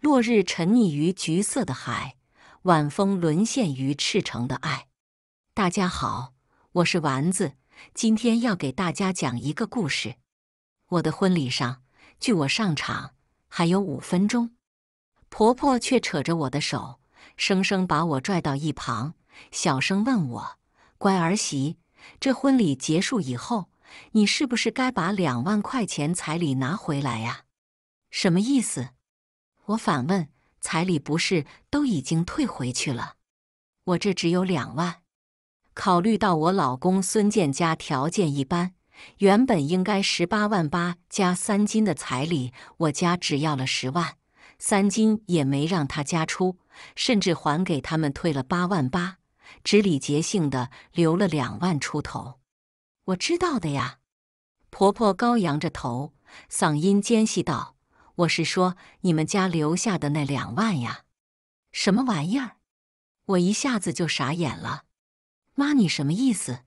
落日沉溺于橘色的海，晚风沦陷于赤诚的爱。大家好，我是丸子，今天要给大家讲一个故事。我的婚礼上，距我上场还有五分钟，婆婆却扯着我的手，生生把我拽到一旁，小声问我：“乖儿媳，这婚礼结束以后？”你是不是该把两万块钱彩礼拿回来呀？什么意思？我反问。彩礼不是都已经退回去了？我这只有两万。考虑到我老公孙健家条件一般，原本应该十八万八加三金的彩礼，我家只要了十万，三金也没让他家出，甚至还给他们退了八万八，只礼节性的留了两万出头。我知道的呀，婆婆高扬着头，嗓音尖细道：“我是说你们家留下的那两万呀，什么玩意儿？”我一下子就傻眼了。妈，你什么意思？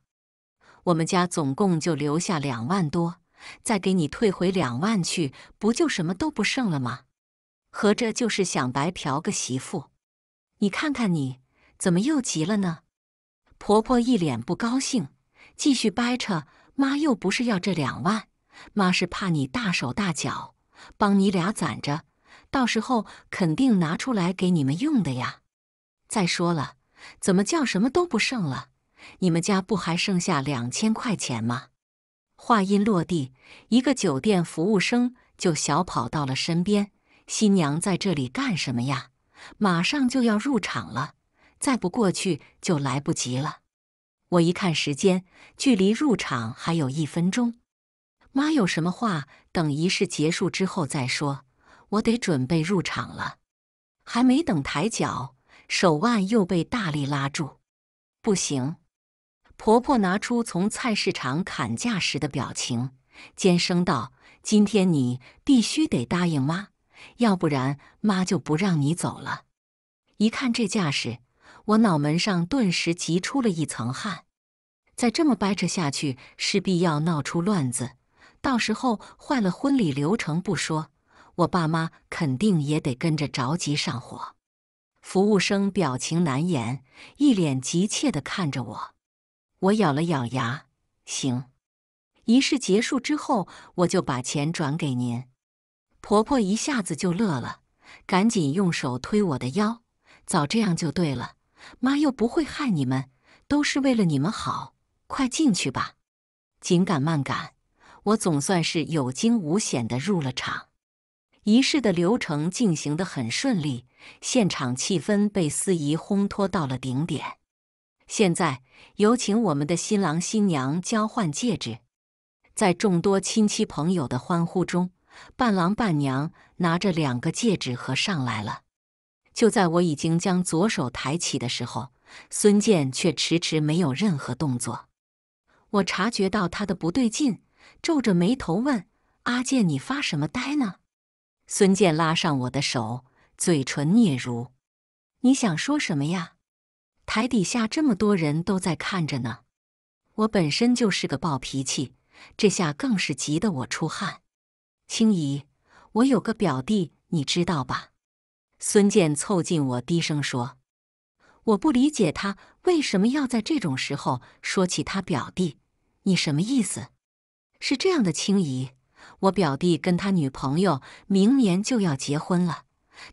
我们家总共就留下两万多，再给你退回两万去，不就什么都不剩了吗？合着就是想白嫖个媳妇？你看看你怎么又急了呢？婆婆一脸不高兴。继续掰扯，妈又不是要这两万，妈是怕你大手大脚，帮你俩攒着，到时候肯定拿出来给你们用的呀。再说了，怎么叫什么都不剩了？你们家不还剩下两千块钱吗？话音落地，一个酒店服务生就小跑到了身边：“新娘在这里干什么呀？马上就要入场了，再不过去就来不及了。”我一看时间，距离入场还有一分钟。妈有什么话，等仪式结束之后再说。我得准备入场了。还没等抬脚，手腕又被大力拉住。不行！婆婆拿出从菜市场砍价时的表情，尖声道：“今天你必须得答应妈，要不然妈就不让你走了。”一看这架势，我脑门上顿时急出了一层汗。再这么掰扯下去，势必要闹出乱子。到时候坏了婚礼流程不说，我爸妈肯定也得跟着着急上火。服务生表情难言，一脸急切地看着我。我咬了咬牙：“行，仪式结束之后，我就把钱转给您。”婆婆一下子就乐了，赶紧用手推我的腰：“早这样就对了，妈又不会害你们，都是为了你们好。”快进去吧！紧赶慢赶，我总算是有惊无险的入了场。仪式的流程进行的很顺利，现场气氛被司仪烘托到了顶点。现在有请我们的新郎新娘交换戒指。在众多亲戚朋友的欢呼中，伴郎伴娘拿着两个戒指盒上来了。就在我已经将左手抬起的时候，孙健却迟迟没有任何动作。我察觉到他的不对劲，皱着眉头问：“阿健，你发什么呆呢？”孙健拉上我的手，嘴唇嗫嚅：“你想说什么呀？台底下这么多人都在看着呢。”我本身就是个暴脾气，这下更是急得我出汗。青怡，我有个表弟，你知道吧？孙健凑近我，低声说：“我不理解他为什么要在这种时候说起他表弟。”你什么意思？是这样的，青姨，我表弟跟他女朋友明年就要结婚了，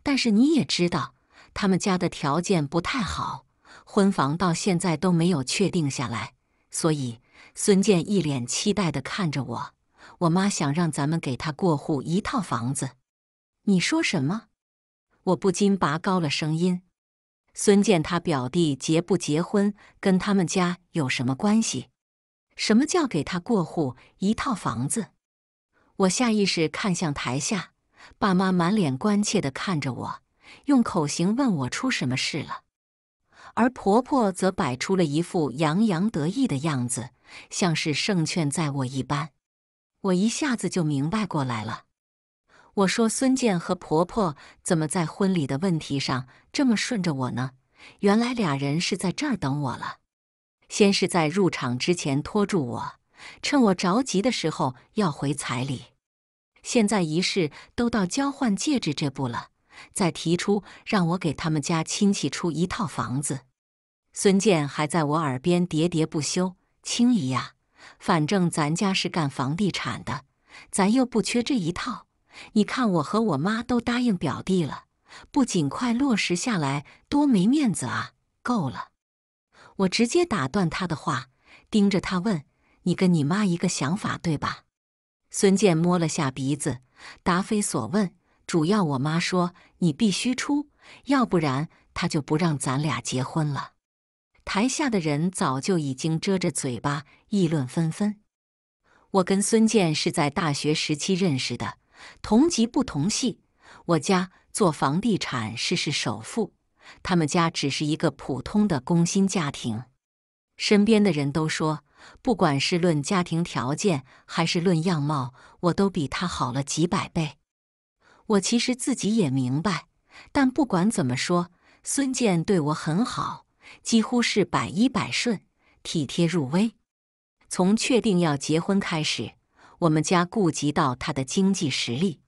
但是你也知道，他们家的条件不太好，婚房到现在都没有确定下来。所以，孙健一脸期待的看着我，我妈想让咱们给他过户一套房子。你说什么？我不禁拔高了声音。孙健他表弟结不结婚，跟他们家有什么关系？什么叫给他过户一套房子？我下意识看向台下，爸妈满脸关切的看着我，用口型问我出什么事了。而婆婆则摆出了一副洋洋得意的样子，像是胜券在握一般。我一下子就明白过来了。我说：“孙健和婆婆怎么在婚礼的问题上这么顺着我呢？原来俩人是在这儿等我了。”先是在入场之前拖住我，趁我着急的时候要回彩礼。现在仪式都到交换戒指这步了，再提出让我给他们家亲戚出一套房子。孙健还在我耳边喋喋不休：“青姨呀，反正咱家是干房地产的，咱又不缺这一套。你看我和我妈都答应表弟了，不尽快落实下来，多没面子啊！”够了。我直接打断他的话，盯着他问：“你跟你妈一个想法对吧？”孙健摸了下鼻子，答非所问：“主要我妈说你必须出，要不然她就不让咱俩结婚了。”台下的人早就已经遮着嘴巴议论纷纷。我跟孙健是在大学时期认识的，同级不同系。我家做房地产，是是首富。他们家只是一个普通的工薪家庭，身边的人都说，不管是论家庭条件还是论样貌，我都比他好了几百倍。我其实自己也明白，但不管怎么说，孙健对我很好，几乎是百依百顺，体贴入微。从确定要结婚开始，我们家顾及到他的经济实力，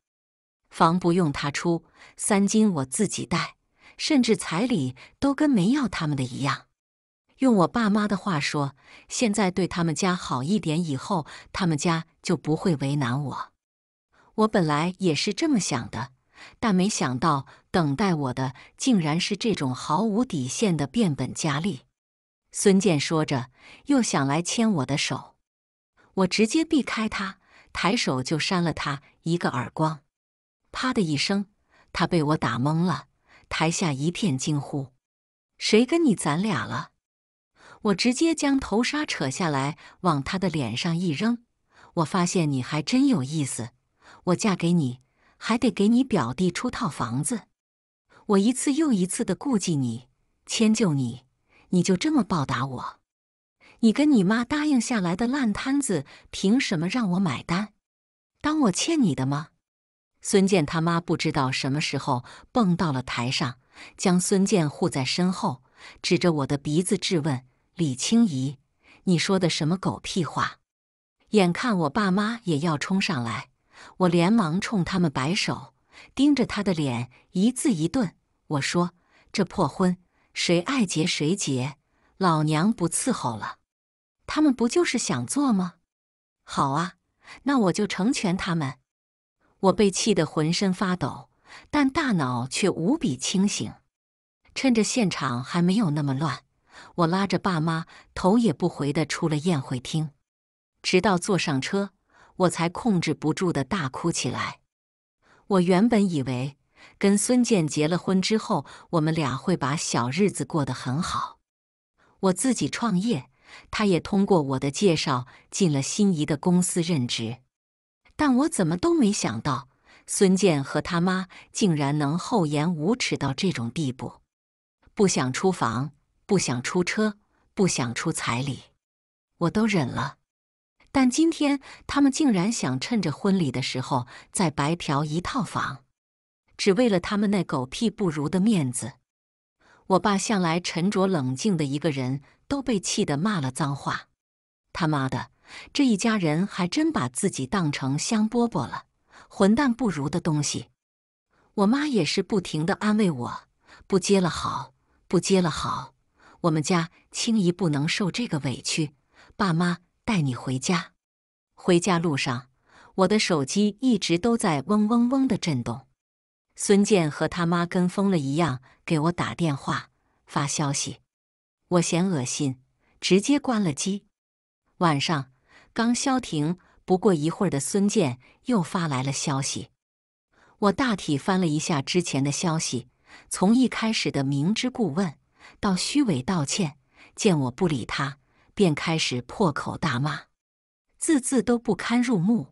房不用他出，三金我自己带。甚至彩礼都跟没要他们的一样。用我爸妈的话说，现在对他们家好一点，以后他们家就不会为难我。我本来也是这么想的，但没想到等待我的竟然是这种毫无底线的变本加厉。孙健说着，又想来牵我的手，我直接避开他，抬手就扇了他一个耳光，啪的一声，他被我打懵了。台下一片惊呼，谁跟你咱俩了？我直接将头纱扯下来，往他的脸上一扔。我发现你还真有意思，我嫁给你还得给你表弟出套房子。我一次又一次的顾忌你，迁就你，你就这么报答我？你跟你妈答应下来的烂摊子，凭什么让我买单？当我欠你的吗？孙健他妈不知道什么时候蹦到了台上，将孙健护在身后，指着我的鼻子质问：“李青怡，你说的什么狗屁话？”眼看我爸妈也要冲上来，我连忙冲他们摆手，盯着他的脸，一字一顿我说：“这破婚，谁爱结谁结，老娘不伺候了。他们不就是想做吗？好啊，那我就成全他们。”我被气得浑身发抖，但大脑却无比清醒。趁着现场还没有那么乱，我拉着爸妈头也不回地出了宴会厅，直到坐上车，我才控制不住地大哭起来。我原本以为跟孙健结了婚之后，我们俩会把小日子过得很好。我自己创业，他也通过我的介绍进了心仪的公司任职。但我怎么都没想到，孙健和他妈竟然能厚颜无耻到这种地步！不想出房，不想出车，不想出彩礼，我都忍了。但今天他们竟然想趁着婚礼的时候再白嫖一套房，只为了他们那狗屁不如的面子！我爸向来沉着冷静的一个人，都被气得骂了脏话：“他妈的！”这一家人还真把自己当成香饽饽了，混蛋不如的东西。我妈也是不停的安慰我：“不接了好，不接了好，我们家轻易不能受这个委屈。”爸妈带你回家。回家路上，我的手机一直都在嗡嗡嗡的震动。孙健和他妈跟疯了一样给我打电话发消息，我嫌恶心，直接关了机。晚上。刚消停不过一会儿的孙健又发来了消息，我大体翻了一下之前的消息，从一开始的明知故问到虚伪道歉，见我不理他，便开始破口大骂，字字都不堪入目。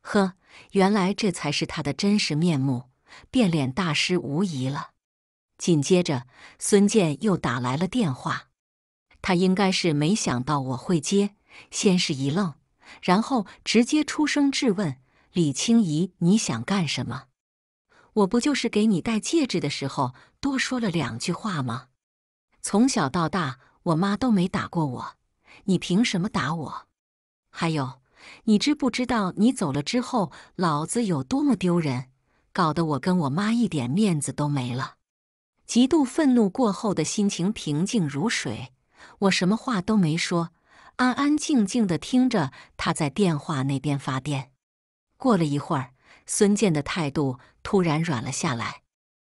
呵，原来这才是他的真实面目，变脸大师无疑了。紧接着，孙健又打来了电话，他应该是没想到我会接。先是一愣，然后直接出声质问李青怡：“你想干什么？我不就是给你戴戒指的时候多说了两句话吗？从小到大，我妈都没打过我，你凭什么打我？还有，你知不知道你走了之后，老子有多么丢人？搞得我跟我妈一点面子都没了。”极度愤怒过后的心情平静如水，我什么话都没说。安安静静的听着他在电话那边发癫。过了一会儿，孙健的态度突然软了下来。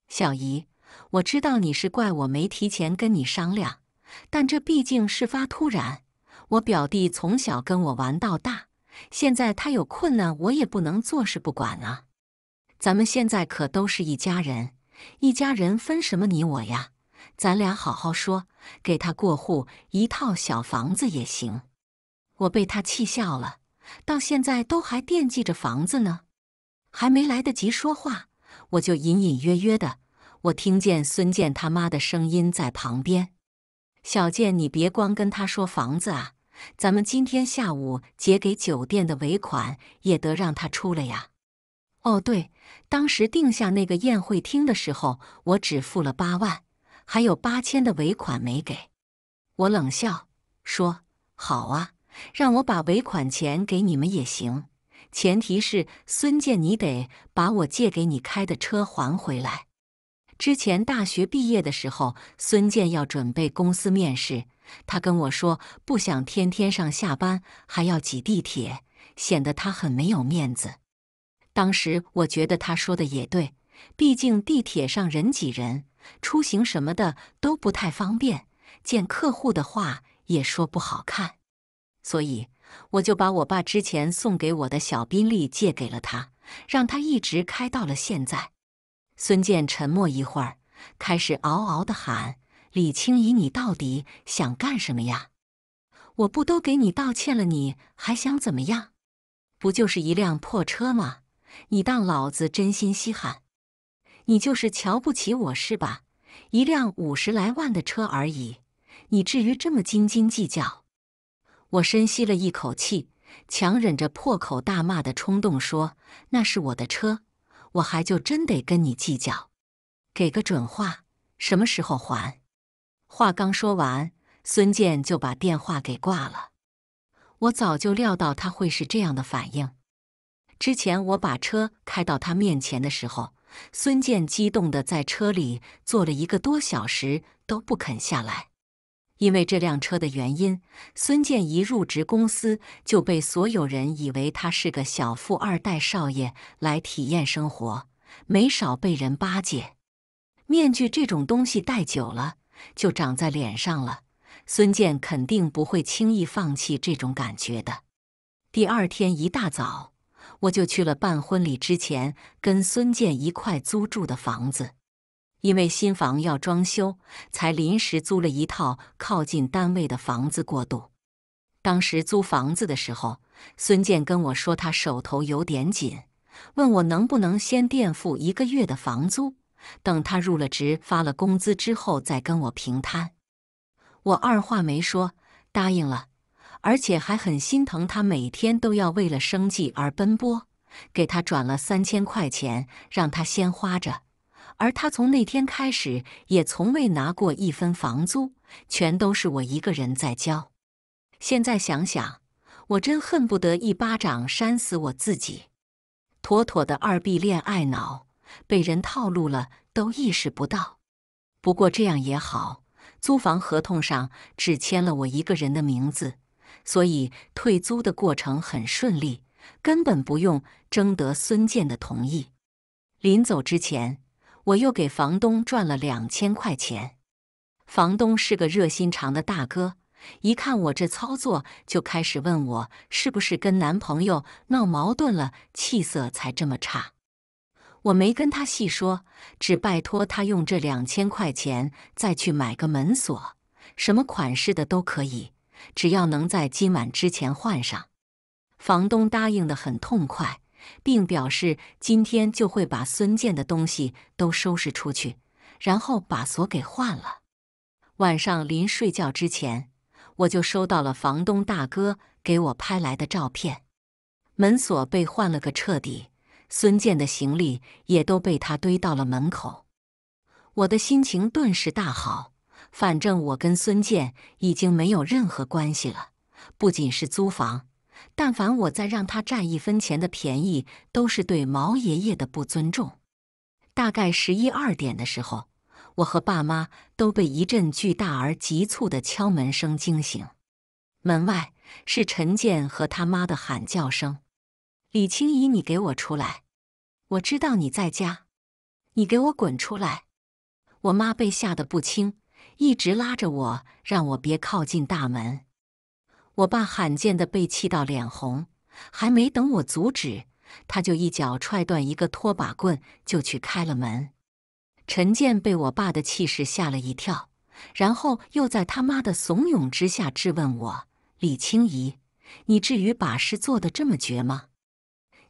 小姨，我知道你是怪我没提前跟你商量，但这毕竟事发突然。我表弟从小跟我玩到大，现在他有困难，我也不能坐视不管啊。咱们现在可都是一家人，一家人分什么你我呀？咱俩好好说，给他过户一套小房子也行。我被他气笑了，到现在都还惦记着房子呢。还没来得及说话，我就隐隐约约的，我听见孙健他妈的声音在旁边：“小健，你别光跟他说房子啊，咱们今天下午结给酒店的尾款也得让他出了呀。”哦，对，当时定下那个宴会厅的时候，我只付了八万。还有八千的尾款没给，我冷笑说：“好啊，让我把尾款钱给你们也行，前提是孙健，你得把我借给你开的车还回来。”之前大学毕业的时候，孙健要准备公司面试，他跟我说不想天天上下班还要挤地铁，显得他很没有面子。当时我觉得他说的也对，毕竟地铁上人挤人。出行什么的都不太方便，见客户的话也说不好看，所以我就把我爸之前送给我的小宾利借给了他，让他一直开到了现在。孙健沉默一会儿，开始嗷嗷的喊：“李青怡，你到底想干什么呀？我不都给你道歉了，你还想怎么样？不就是一辆破车吗？你当老子真心稀罕？”你就是瞧不起我是吧？一辆五十来万的车而已，你至于这么斤斤计较？我深吸了一口气，强忍着破口大骂的冲动，说：“那是我的车，我还就真得跟你计较。给个准话，什么时候还？”话刚说完，孙健就把电话给挂了。我早就料到他会是这样的反应。之前我把车开到他面前的时候。孙健激动地在车里坐了一个多小时，都不肯下来。因为这辆车的原因，孙健一入职公司就被所有人以为他是个小富二代少爷，来体验生活，没少被人巴结。面具这种东西戴久了就长在脸上了，孙健肯定不会轻易放弃这种感觉的。第二天一大早。我就去了办婚礼之前跟孙健一块租住的房子，因为新房要装修，才临时租了一套靠近单位的房子过渡。当时租房子的时候，孙健跟我说他手头有点紧，问我能不能先垫付一个月的房租，等他入了职发了工资之后再跟我平摊。我二话没说答应了。而且还很心疼他，每天都要为了生计而奔波，给他转了三千块钱，让他先花着。而他从那天开始也从未拿过一分房租，全都是我一个人在交。现在想想，我真恨不得一巴掌扇死我自己，妥妥的二 B 恋爱脑，被人套路了都意识不到。不过这样也好，租房合同上只签了我一个人的名字。所以退租的过程很顺利，根本不用征得孙健的同意。临走之前，我又给房东赚了两千块钱。房东是个热心肠的大哥，一看我这操作，就开始问我是不是跟男朋友闹矛盾了，气色才这么差。我没跟他细说，只拜托他用这两千块钱再去买个门锁，什么款式的都可以。只要能在今晚之前换上，房东答应得很痛快，并表示今天就会把孙健的东西都收拾出去，然后把锁给换了。晚上临睡觉之前，我就收到了房东大哥给我拍来的照片，门锁被换了个彻底，孙健的行李也都被他堆到了门口，我的心情顿时大好。反正我跟孙健已经没有任何关系了，不仅是租房，但凡我再让他占一分钱的便宜，都是对毛爷爷的不尊重。大概十一二点的时候，我和爸妈都被一阵巨大而急促的敲门声惊醒，门外是陈健和他妈的喊叫声：“李青怡，你给我出来！我知道你在家，你给我滚出来！”我妈被吓得不轻。一直拉着我，让我别靠近大门。我爸罕见的被气到脸红，还没等我阻止，他就一脚踹断一个拖把棍，就去开了门。陈建被我爸的气势吓了一跳，然后又在他妈的怂恿之下质问我：“李青怡，你至于把事做得这么绝吗？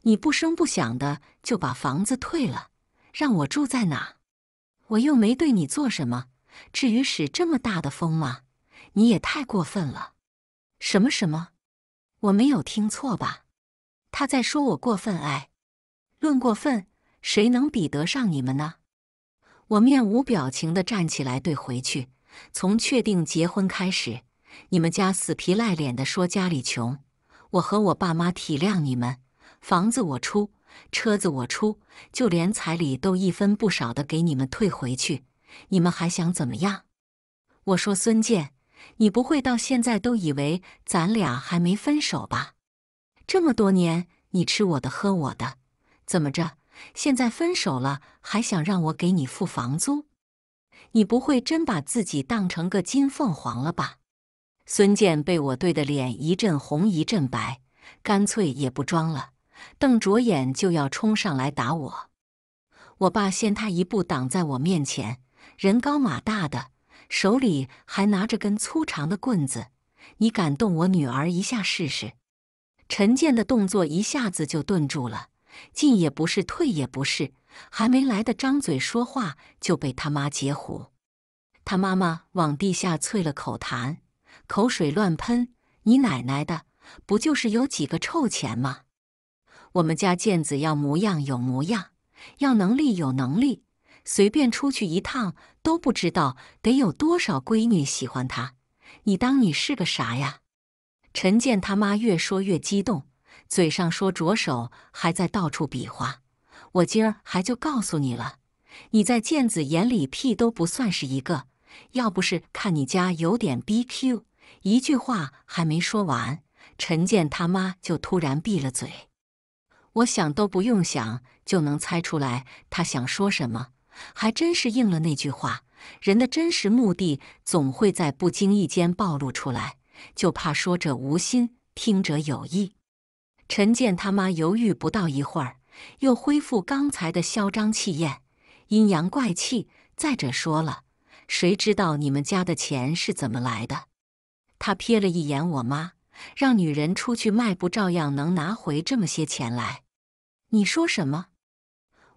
你不声不响的就把房子退了，让我住在哪？我又没对你做什么。”至于使这么大的风吗？你也太过分了！什么什么？我没有听错吧？他在说我过分哎！论过分，谁能比得上你们呢？我面无表情的站起来，对回去。从确定结婚开始，你们家死皮赖脸的说家里穷，我和我爸妈体谅你们，房子我出，车子我出，就连彩礼都一分不少的给你们退回去。你们还想怎么样？我说孙健，你不会到现在都以为咱俩还没分手吧？这么多年，你吃我的，喝我的，怎么着？现在分手了，还想让我给你付房租？你不会真把自己当成个金凤凰了吧？孙健被我怼得脸一阵红一阵白，干脆也不装了，瞪着眼就要冲上来打我。我爸先他一步挡在我面前。人高马大的，手里还拿着根粗长的棍子，你敢动我女儿一下试试？陈建的动作一下子就顿住了，进也不是，退也不是，还没来得张嘴说话，就被他妈截胡。他妈妈往地下啐了口痰，口水乱喷。你奶奶的，不就是有几个臭钱吗？我们家建子要模样有模样，要能力有能力。随便出去一趟都不知道得有多少闺女喜欢他，你当你是个啥呀？陈建他妈越说越激动，嘴上说着手还在到处比划。我今儿还就告诉你了，你在建子眼里屁都不算是一个。要不是看你家有点 BQ，一句话还没说完，陈建他妈就突然闭了嘴。我想都不用想就能猜出来他想说什么。还真是应了那句话，人的真实目的总会在不经意间暴露出来，就怕说者无心，听者有意。陈建他妈犹豫不到一会儿，又恢复刚才的嚣张气焰，阴阳怪气。再者说了，谁知道你们家的钱是怎么来的？他瞥了一眼我妈，让女人出去卖，不照样能拿回这么些钱来？你说什么？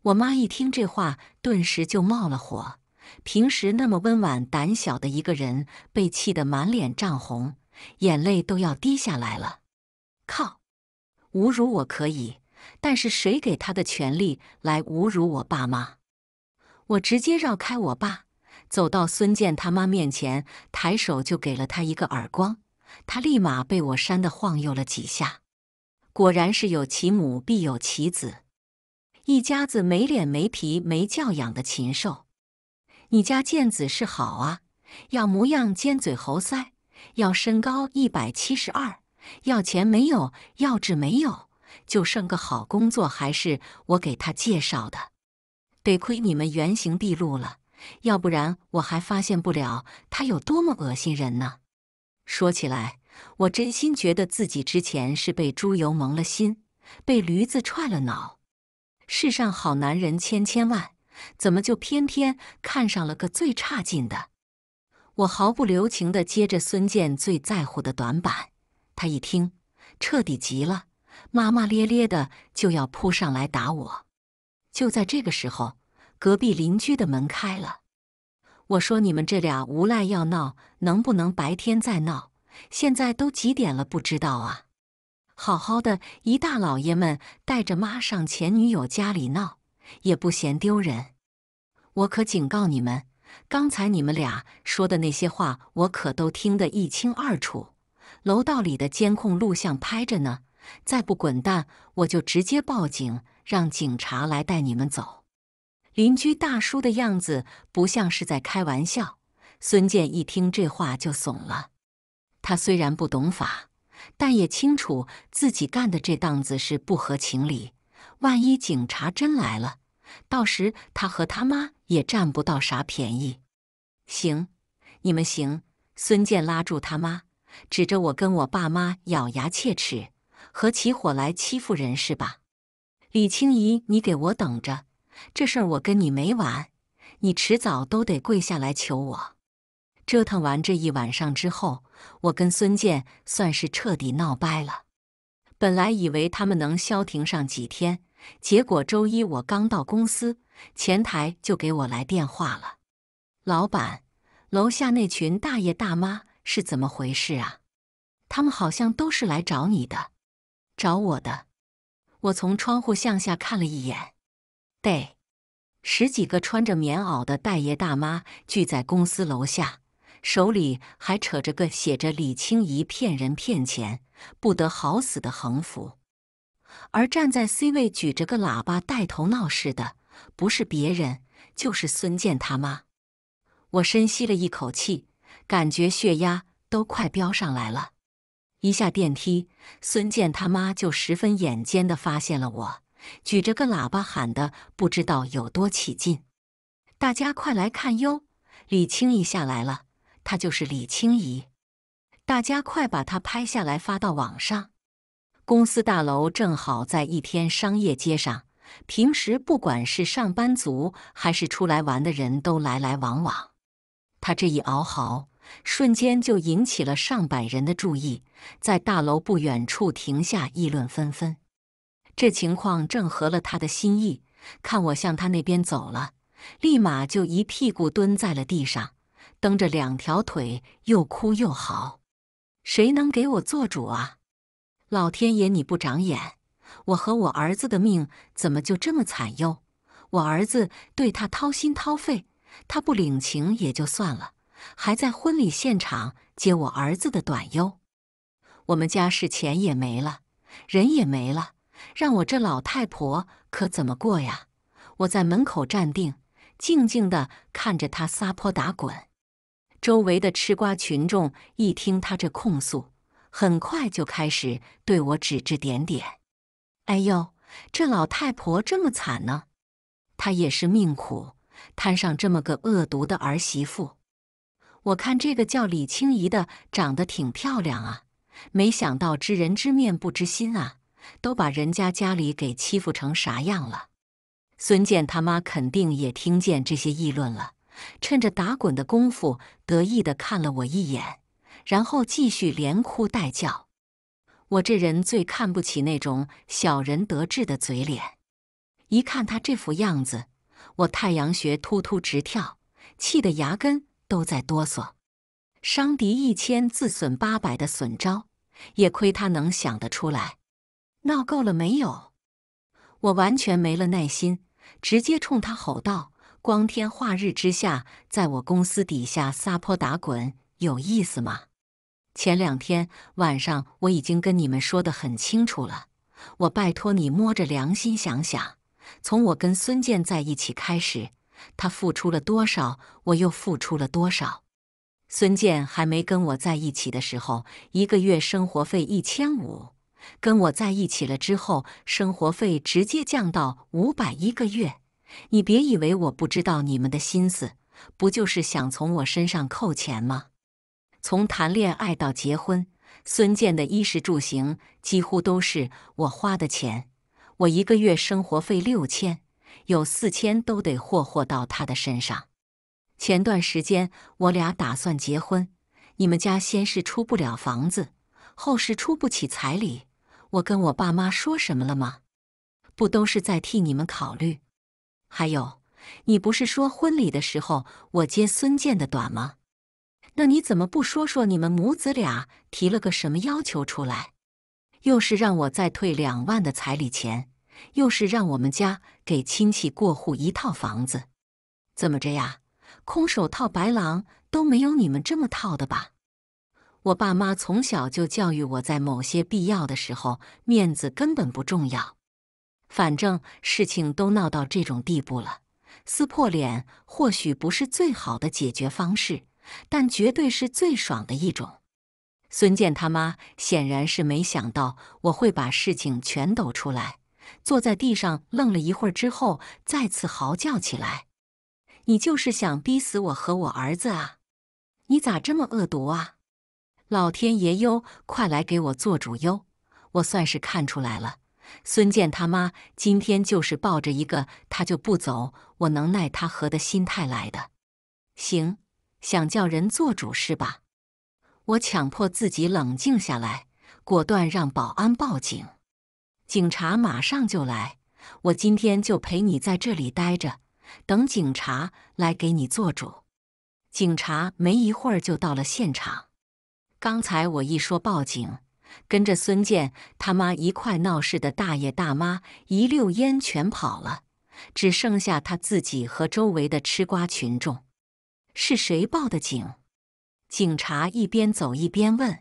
我妈一听这话，顿时就冒了火。平时那么温婉胆小的一个人，被气得满脸涨红，眼泪都要滴下来了。靠！侮辱我可以，但是谁给他的权利来侮辱我爸妈？我直接绕开我爸，走到孙健他妈面前，抬手就给了他一个耳光。他立马被我扇的晃悠了几下。果然是有其母必有其子。一家子没脸没皮没教养的禽兽！你家贱子是好啊，要模样尖嘴猴腮，要身高一百七十二，要钱没有，要志没有，就剩个好工作，还是我给他介绍的。得亏你们原形毕露了，要不然我还发现不了他有多么恶心人呢。说起来，我真心觉得自己之前是被猪油蒙了心，被驴子踹了脑。世上好男人千千万，怎么就偏偏看上了个最差劲的？我毫不留情地接着孙健最在乎的短板，他一听彻底急了，骂骂咧咧的就要扑上来打我。就在这个时候，隔壁邻居的门开了，我说：“你们这俩无赖要闹，能不能白天再闹？现在都几点了？不知道啊。”好好的一大老爷们带着妈上前女友家里闹，也不嫌丢人。我可警告你们，刚才你们俩说的那些话，我可都听得一清二楚。楼道里的监控录像拍着呢，再不滚蛋，我就直接报警，让警察来带你们走。邻居大叔的样子不像是在开玩笑。孙健一听这话就怂了，他虽然不懂法。但也清楚自己干的这档子是不合情理，万一警察真来了，到时他和他妈也占不到啥便宜。行，你们行。孙健拉住他妈，指着我跟我爸妈，咬牙切齿，合起伙来欺负人是吧？李青怡，你给我等着，这事儿我跟你没完，你迟早都得跪下来求我。折腾完这一晚上之后，我跟孙健算是彻底闹掰了。本来以为他们能消停上几天，结果周一我刚到公司，前台就给我来电话了：“老板，楼下那群大爷大妈是怎么回事啊？他们好像都是来找你的，找我的。”我从窗户向下看了一眼，对，十几个穿着棉袄的大爷大妈聚在公司楼下。手里还扯着个写着“李青怡骗人骗钱，不得好死”的横幅，而站在 C 位举着个喇叭带头闹事的，不是别人，就是孙健他妈。我深吸了一口气，感觉血压都快飙上来了。一下电梯，孙健他妈就十分眼尖的发现了我，举着个喇叭喊的不知道有多起劲：“大家快来看哟，李青怡下来了！”他就是李青怡，大家快把他拍下来发到网上。公司大楼正好在一天商业街上，平时不管是上班族还是出来玩的人都来来往往。他这一嗷嚎，瞬间就引起了上百人的注意，在大楼不远处停下议论纷纷。这情况正合了他的心意，看我向他那边走了，立马就一屁股蹲在了地上。蹬着两条腿，又哭又嚎，谁能给我做主啊？老天爷，你不长眼！我和我儿子的命怎么就这么惨哟？我儿子对他掏心掏肺，他不领情也就算了，还在婚礼现场揭我儿子的短哟！我们家是钱也没了，人也没了，让我这老太婆可怎么过呀？我在门口站定，静静的看着他撒泼打滚。周围的吃瓜群众一听他这控诉，很快就开始对我指指点点。哎呦，这老太婆这么惨呢，她也是命苦，摊上这么个恶毒的儿媳妇。我看这个叫李青怡的长得挺漂亮啊，没想到知人知面不知心啊，都把人家家里给欺负成啥样了。孙健他妈肯定也听见这些议论了。趁着打滚的功夫，得意的看了我一眼，然后继续连哭带叫。我这人最看不起那种小人得志的嘴脸，一看他这副样子，我太阳穴突突直跳，气得牙根都在哆嗦。伤敌一千，自损八百的损招，也亏他能想得出来。闹够了没有？我完全没了耐心，直接冲他吼道。光天化日之下，在我公司底下撒泼打滚有意思吗？前两天晚上我已经跟你们说得很清楚了，我拜托你摸着良心想想，从我跟孙健在一起开始，他付出了多少，我又付出了多少？孙健还没跟我在一起的时候，一个月生活费一千五，跟我在一起了之后，生活费直接降到五百一个月。你别以为我不知道你们的心思，不就是想从我身上扣钱吗？从谈恋爱到结婚，孙健的衣食住行几乎都是我花的钱。我一个月生活费六千，有四千都得霍霍到他的身上。前段时间我俩打算结婚，你们家先是出不了房子，后是出不起彩礼。我跟我爸妈说什么了吗？不都是在替你们考虑？还有，你不是说婚礼的时候我接孙健的短吗？那你怎么不说说你们母子俩提了个什么要求出来？又是让我再退两万的彩礼钱，又是让我们家给亲戚过户一套房子，怎么着呀？空手套白狼都没有你们这么套的吧？我爸妈从小就教育我在某些必要的时候，面子根本不重要。反正事情都闹到这种地步了，撕破脸或许不是最好的解决方式，但绝对是最爽的一种。孙健他妈显然是没想到我会把事情全抖出来，坐在地上愣了一会儿之后，再次嚎叫起来：“你就是想逼死我和我儿子啊！你咋这么恶毒啊！老天爷哟，快来给我做主哟！我算是看出来了。”孙健他妈今天就是抱着一个他就不走，我能奈他何的心态来的。行，想叫人做主是吧？我强迫自己冷静下来，果断让保安报警，警察马上就来。我今天就陪你在这里待着，等警察来给你做主。警察没一会儿就到了现场，刚才我一说报警。跟着孙健他妈一块闹事的大爷大妈一溜烟全跑了，只剩下他自己和周围的吃瓜群众。是谁报的警？警察一边走一边问。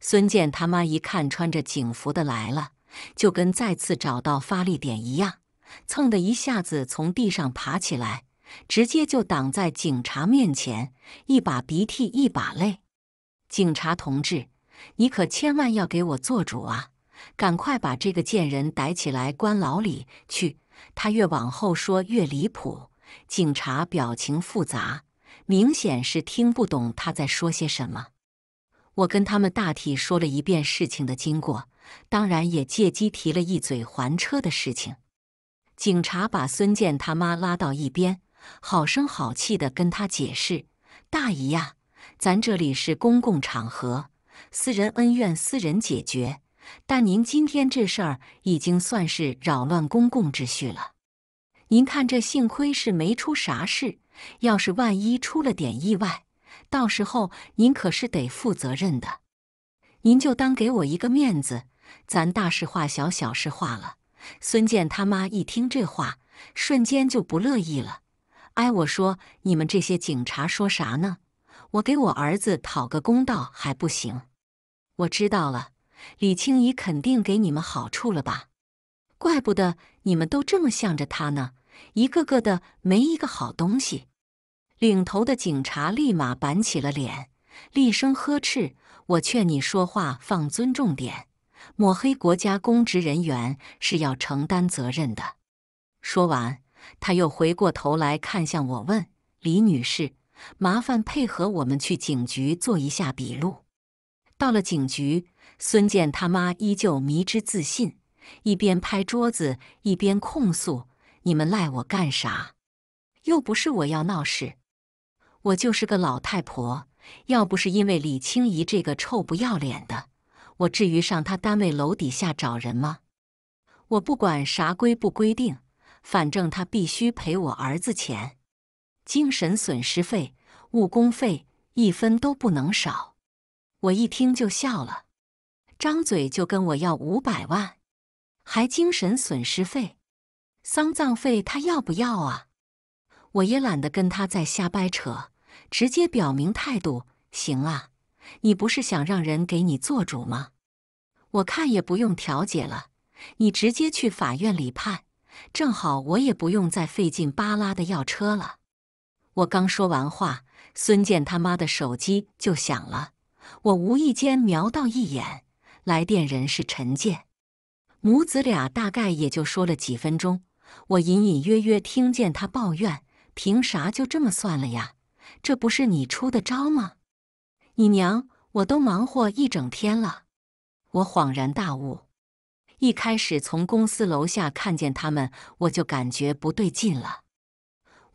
孙健他妈一看穿着警服的来了，就跟再次找到发力点一样，蹭的一下子从地上爬起来，直接就挡在警察面前，一把鼻涕一把泪：“警察同志。”你可千万要给我做主啊！赶快把这个贱人逮起来，关牢里去。他越往后说越离谱。警察表情复杂，明显是听不懂他在说些什么。我跟他们大体说了一遍事情的经过，当然也借机提了一嘴还车的事情。警察把孙健他妈拉到一边，好声好气地跟他解释：“大姨呀，咱这里是公共场合。”私人恩怨，私人解决。但您今天这事儿已经算是扰乱公共秩序了。您看这，幸亏是没出啥事。要是万一出了点意外，到时候您可是得负责任的。您就当给我一个面子，咱大事化小，小事化了。孙健他妈一听这话，瞬间就不乐意了。哎，我说，你们这些警察说啥呢？我给我儿子讨个公道还不行？我知道了，李青怡肯定给你们好处了吧？怪不得你们都这么向着他呢，一个个的没一个好东西。领头的警察立马板起了脸，厉声呵斥：“我劝你说话放尊重点，抹黑国家公职人员是要承担责任的。”说完，他又回过头来看向我，问李女士。麻烦配合我们去警局做一下笔录。到了警局，孙健他妈依旧迷之自信，一边拍桌子一边控诉：“你们赖我干啥？又不是我要闹事，我就是个老太婆。要不是因为李青怡这个臭不要脸的，我至于上他单位楼底下找人吗？我不管啥规不规定，反正他必须赔我儿子钱。”精神损失费、误工费一分都不能少。我一听就笑了，张嘴就跟我要五百万，还精神损失费、丧葬费，他要不要啊？我也懒得跟他在瞎掰扯，直接表明态度：行啊，你不是想让人给你做主吗？我看也不用调解了，你直接去法院里判，正好我也不用再费劲巴拉的要车了。我刚说完话，孙健他妈的手机就响了。我无意间瞄到一眼，来电人是陈健。母子俩大概也就说了几分钟，我隐隐约约听见他抱怨：“凭啥就这么算了呀？这不是你出的招吗？”你娘，我都忙活一整天了。我恍然大悟，一开始从公司楼下看见他们，我就感觉不对劲了。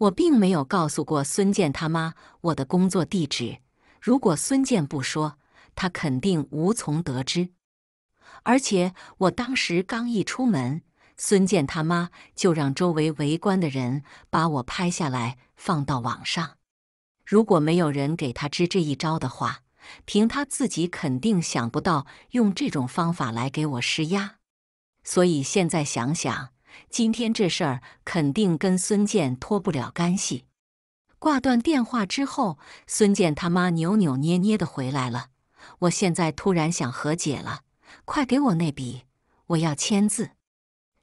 我并没有告诉过孙健他妈我的工作地址，如果孙健不说，他肯定无从得知。而且我当时刚一出门，孙健他妈就让周围围观的人把我拍下来放到网上。如果没有人给他支这一招的话，凭他自己肯定想不到用这种方法来给我施压。所以现在想想。今天这事儿肯定跟孙健脱不了干系。挂断电话之后，孙健他妈扭扭捏捏的回来了。我现在突然想和解了，快给我那笔，我要签字。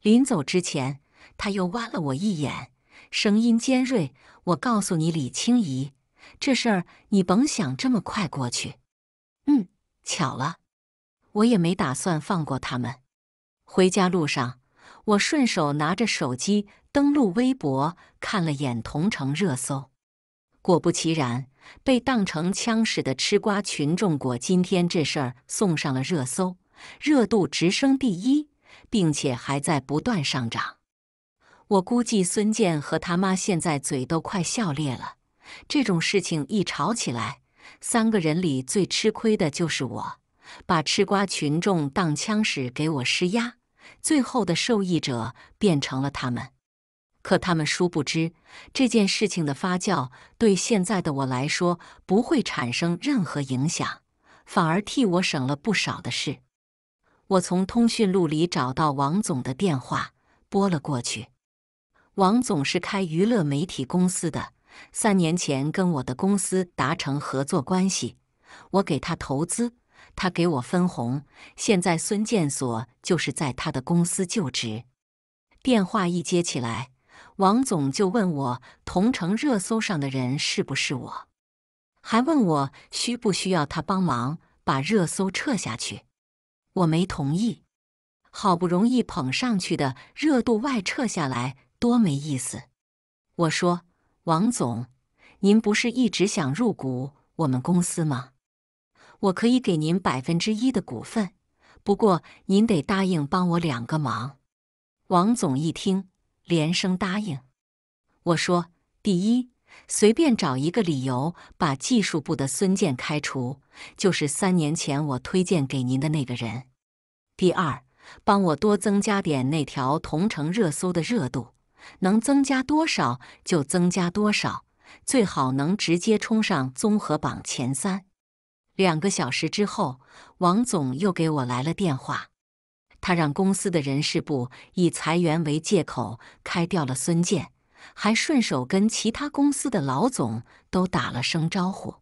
临走之前，他又剜了我一眼，声音尖锐：“我告诉你，李青怡，这事儿你甭想这么快过去。”嗯，巧了，我也没打算放过他们。回家路上。我顺手拿着手机登录微博，看了眼同城热搜，果不其然，被当成枪使的吃瓜群众果今天这事儿送上了热搜，热度直升第一，并且还在不断上涨。我估计孙健和他妈现在嘴都快笑裂了。这种事情一吵起来，三个人里最吃亏的就是我，把吃瓜群众当枪使，给我施压。最后的受益者变成了他们，可他们殊不知，这件事情的发酵对现在的我来说不会产生任何影响，反而替我省了不少的事。我从通讯录里找到王总的电话，拨了过去。王总是开娱乐媒体公司的，三年前跟我的公司达成合作关系，我给他投资。他给我分红，现在孙建锁就是在他的公司就职。电话一接起来，王总就问我同城热搜上的人是不是我，还问我需不需要他帮忙把热搜撤下去。我没同意，好不容易捧上去的热度外撤下来多没意思。我说：“王总，您不是一直想入股我们公司吗？”我可以给您百分之一的股份，不过您得答应帮我两个忙。王总一听，连声答应。我说：第一，随便找一个理由把技术部的孙健开除，就是三年前我推荐给您的那个人；第二，帮我多增加点那条同城热搜的热度，能增加多少就增加多少，最好能直接冲上综合榜前三。两个小时之后，王总又给我来了电话。他让公司的人事部以裁员为借口开掉了孙健，还顺手跟其他公司的老总都打了声招呼。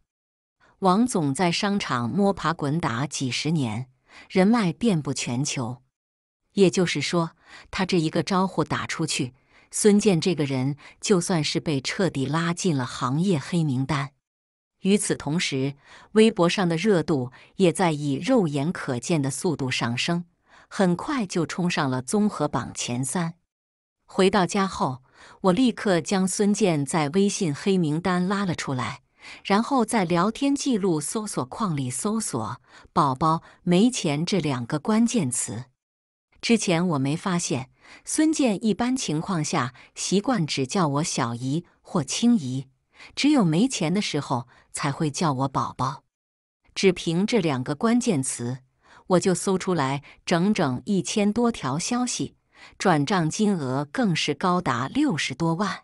王总在商场摸爬滚打几十年，人脉遍布全球。也就是说，他这一个招呼打出去，孙健这个人就算是被彻底拉进了行业黑名单。与此同时，微博上的热度也在以肉眼可见的速度上升，很快就冲上了综合榜前三。回到家后，我立刻将孙健在微信黑名单拉了出来，然后在聊天记录搜索框里搜索“宝宝没钱”这两个关键词。之前我没发现，孙健一般情况下习惯只叫我小姨或青姨，只有没钱的时候。才会叫我宝宝，只凭这两个关键词，我就搜出来整整一千多条消息，转账金额更是高达六十多万。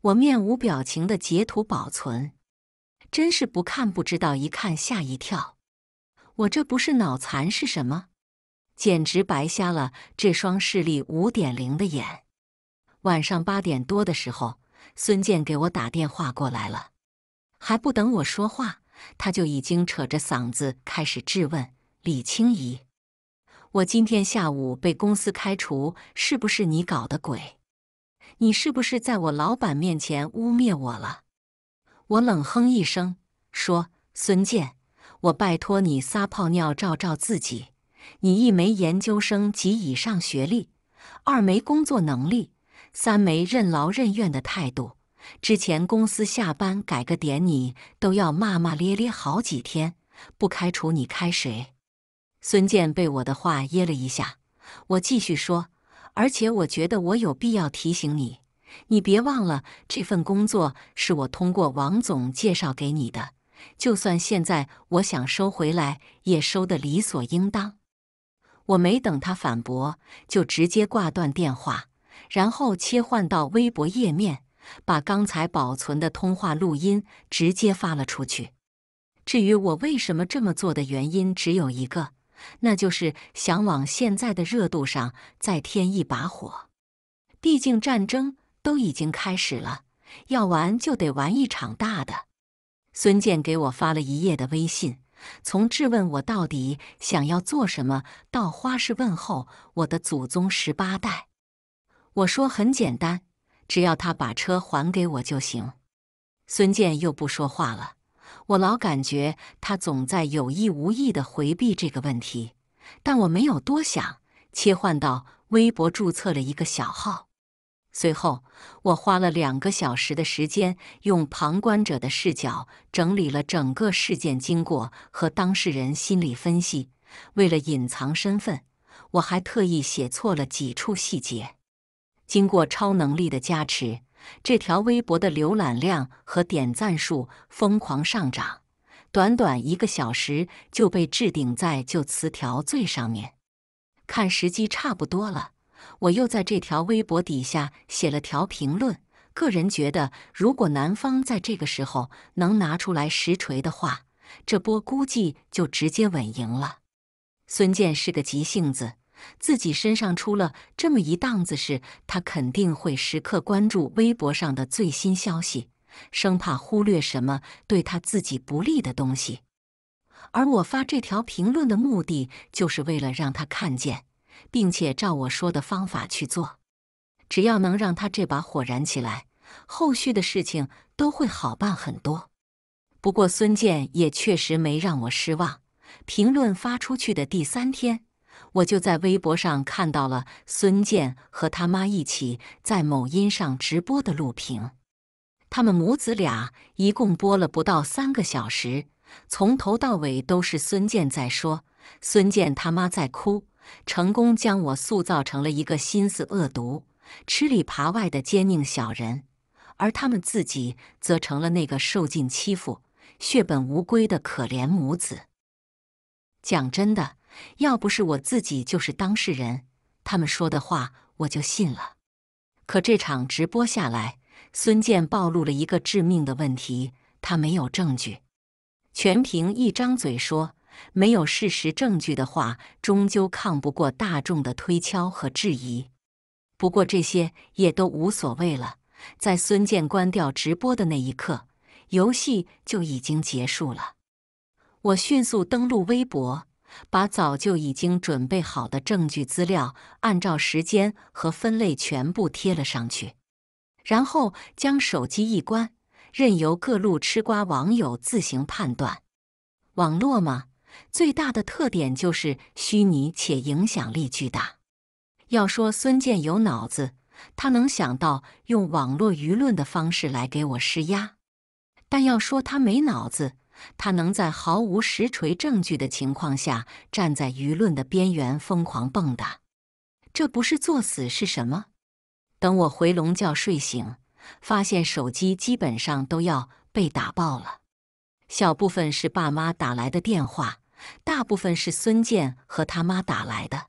我面无表情的截图保存，真是不看不知道，一看吓一跳。我这不是脑残是什么？简直白瞎了这双视力五点零的眼。晚上八点多的时候，孙健给我打电话过来了。还不等我说话，他就已经扯着嗓子开始质问李青怡：“我今天下午被公司开除，是不是你搞的鬼？你是不是在我老板面前污蔑我了？”我冷哼一声，说：“孙健，我拜托你撒泡尿照照自己，你一没研究生及以上学历，二没工作能力，三没任劳任怨的态度。”之前公司下班改个点，你都要骂骂咧咧好几天，不开除你开谁？孙健被我的话噎了一下，我继续说，而且我觉得我有必要提醒你，你别忘了这份工作是我通过王总介绍给你的，就算现在我想收回来，也收得理所应当。我没等他反驳，就直接挂断电话，然后切换到微博页面。把刚才保存的通话录音直接发了出去。至于我为什么这么做的原因只有一个，那就是想往现在的热度上再添一把火。毕竟战争都已经开始了，要玩就得玩一场大的。孙健给我发了一夜的微信，从质问我到底想要做什么，到花式问候我的祖宗十八代。我说很简单。只要他把车还给我就行。孙健又不说话了，我老感觉他总在有意无意的回避这个问题，但我没有多想，切换到微博注册了一个小号。随后，我花了两个小时的时间，用旁观者的视角整理了整个事件经过和当事人心理分析。为了隐藏身份，我还特意写错了几处细节。经过超能力的加持，这条微博的浏览量和点赞数疯狂上涨，短短一个小时就被置顶在旧词条最上面。看时机差不多了，我又在这条微博底下写了条评论。个人觉得，如果男方在这个时候能拿出来实锤的话，这波估计就直接稳赢了。孙健是个急性子。自己身上出了这么一档子事，他肯定会时刻关注微博上的最新消息，生怕忽略什么对他自己不利的东西。而我发这条评论的目的，就是为了让他看见，并且照我说的方法去做。只要能让他这把火燃起来，后续的事情都会好办很多。不过孙健也确实没让我失望，评论发出去的第三天。我就在微博上看到了孙健和他妈一起在某音上直播的录屏，他们母子俩一共播了不到三个小时，从头到尾都是孙健在说，孙健他妈在哭，成功将我塑造成了一个心思恶毒、吃里扒外的奸佞小人，而他们自己则成了那个受尽欺负、血本无归的可怜母子。讲真的。要不是我自己就是当事人，他们说的话我就信了。可这场直播下来，孙健暴露了一个致命的问题：他没有证据，全凭一张嘴说。没有事实证据的话，终究抗不过大众的推敲和质疑。不过这些也都无所谓了，在孙健关掉直播的那一刻，游戏就已经结束了。我迅速登录微博。把早就已经准备好的证据资料，按照时间和分类全部贴了上去，然后将手机一关，任由各路吃瓜网友自行判断。网络嘛，最大的特点就是虚拟且影响力巨大。要说孙健有脑子，他能想到用网络舆论的方式来给我施压；但要说他没脑子，他能在毫无实锤证据的情况下站在舆论的边缘疯狂蹦跶，这不是作死是什么？等我回笼觉睡醒，发现手机基本上都要被打爆了，小部分是爸妈打来的电话，大部分是孙健和他妈打来的。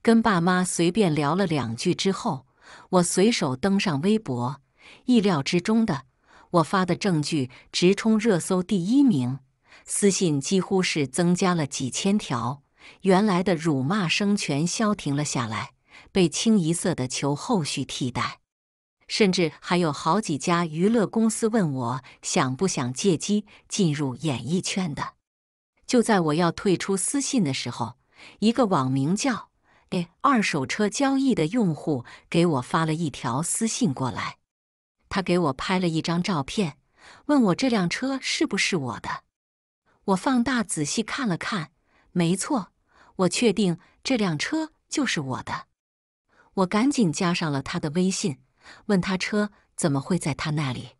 跟爸妈随便聊了两句之后，我随手登上微博，意料之中的。我发的证据直冲热搜第一名，私信几乎是增加了几千条，原来的辱骂声全消停了下来，被清一色的求后续替代，甚至还有好几家娱乐公司问我想不想借机进入演艺圈的。就在我要退出私信的时候，一个网名叫“给二手车交易”的用户给我发了一条私信过来。他给我拍了一张照片，问我这辆车是不是我的。我放大仔细看了看，没错，我确定这辆车就是我的。我赶紧加上了他的微信，问他车怎么会在他那里。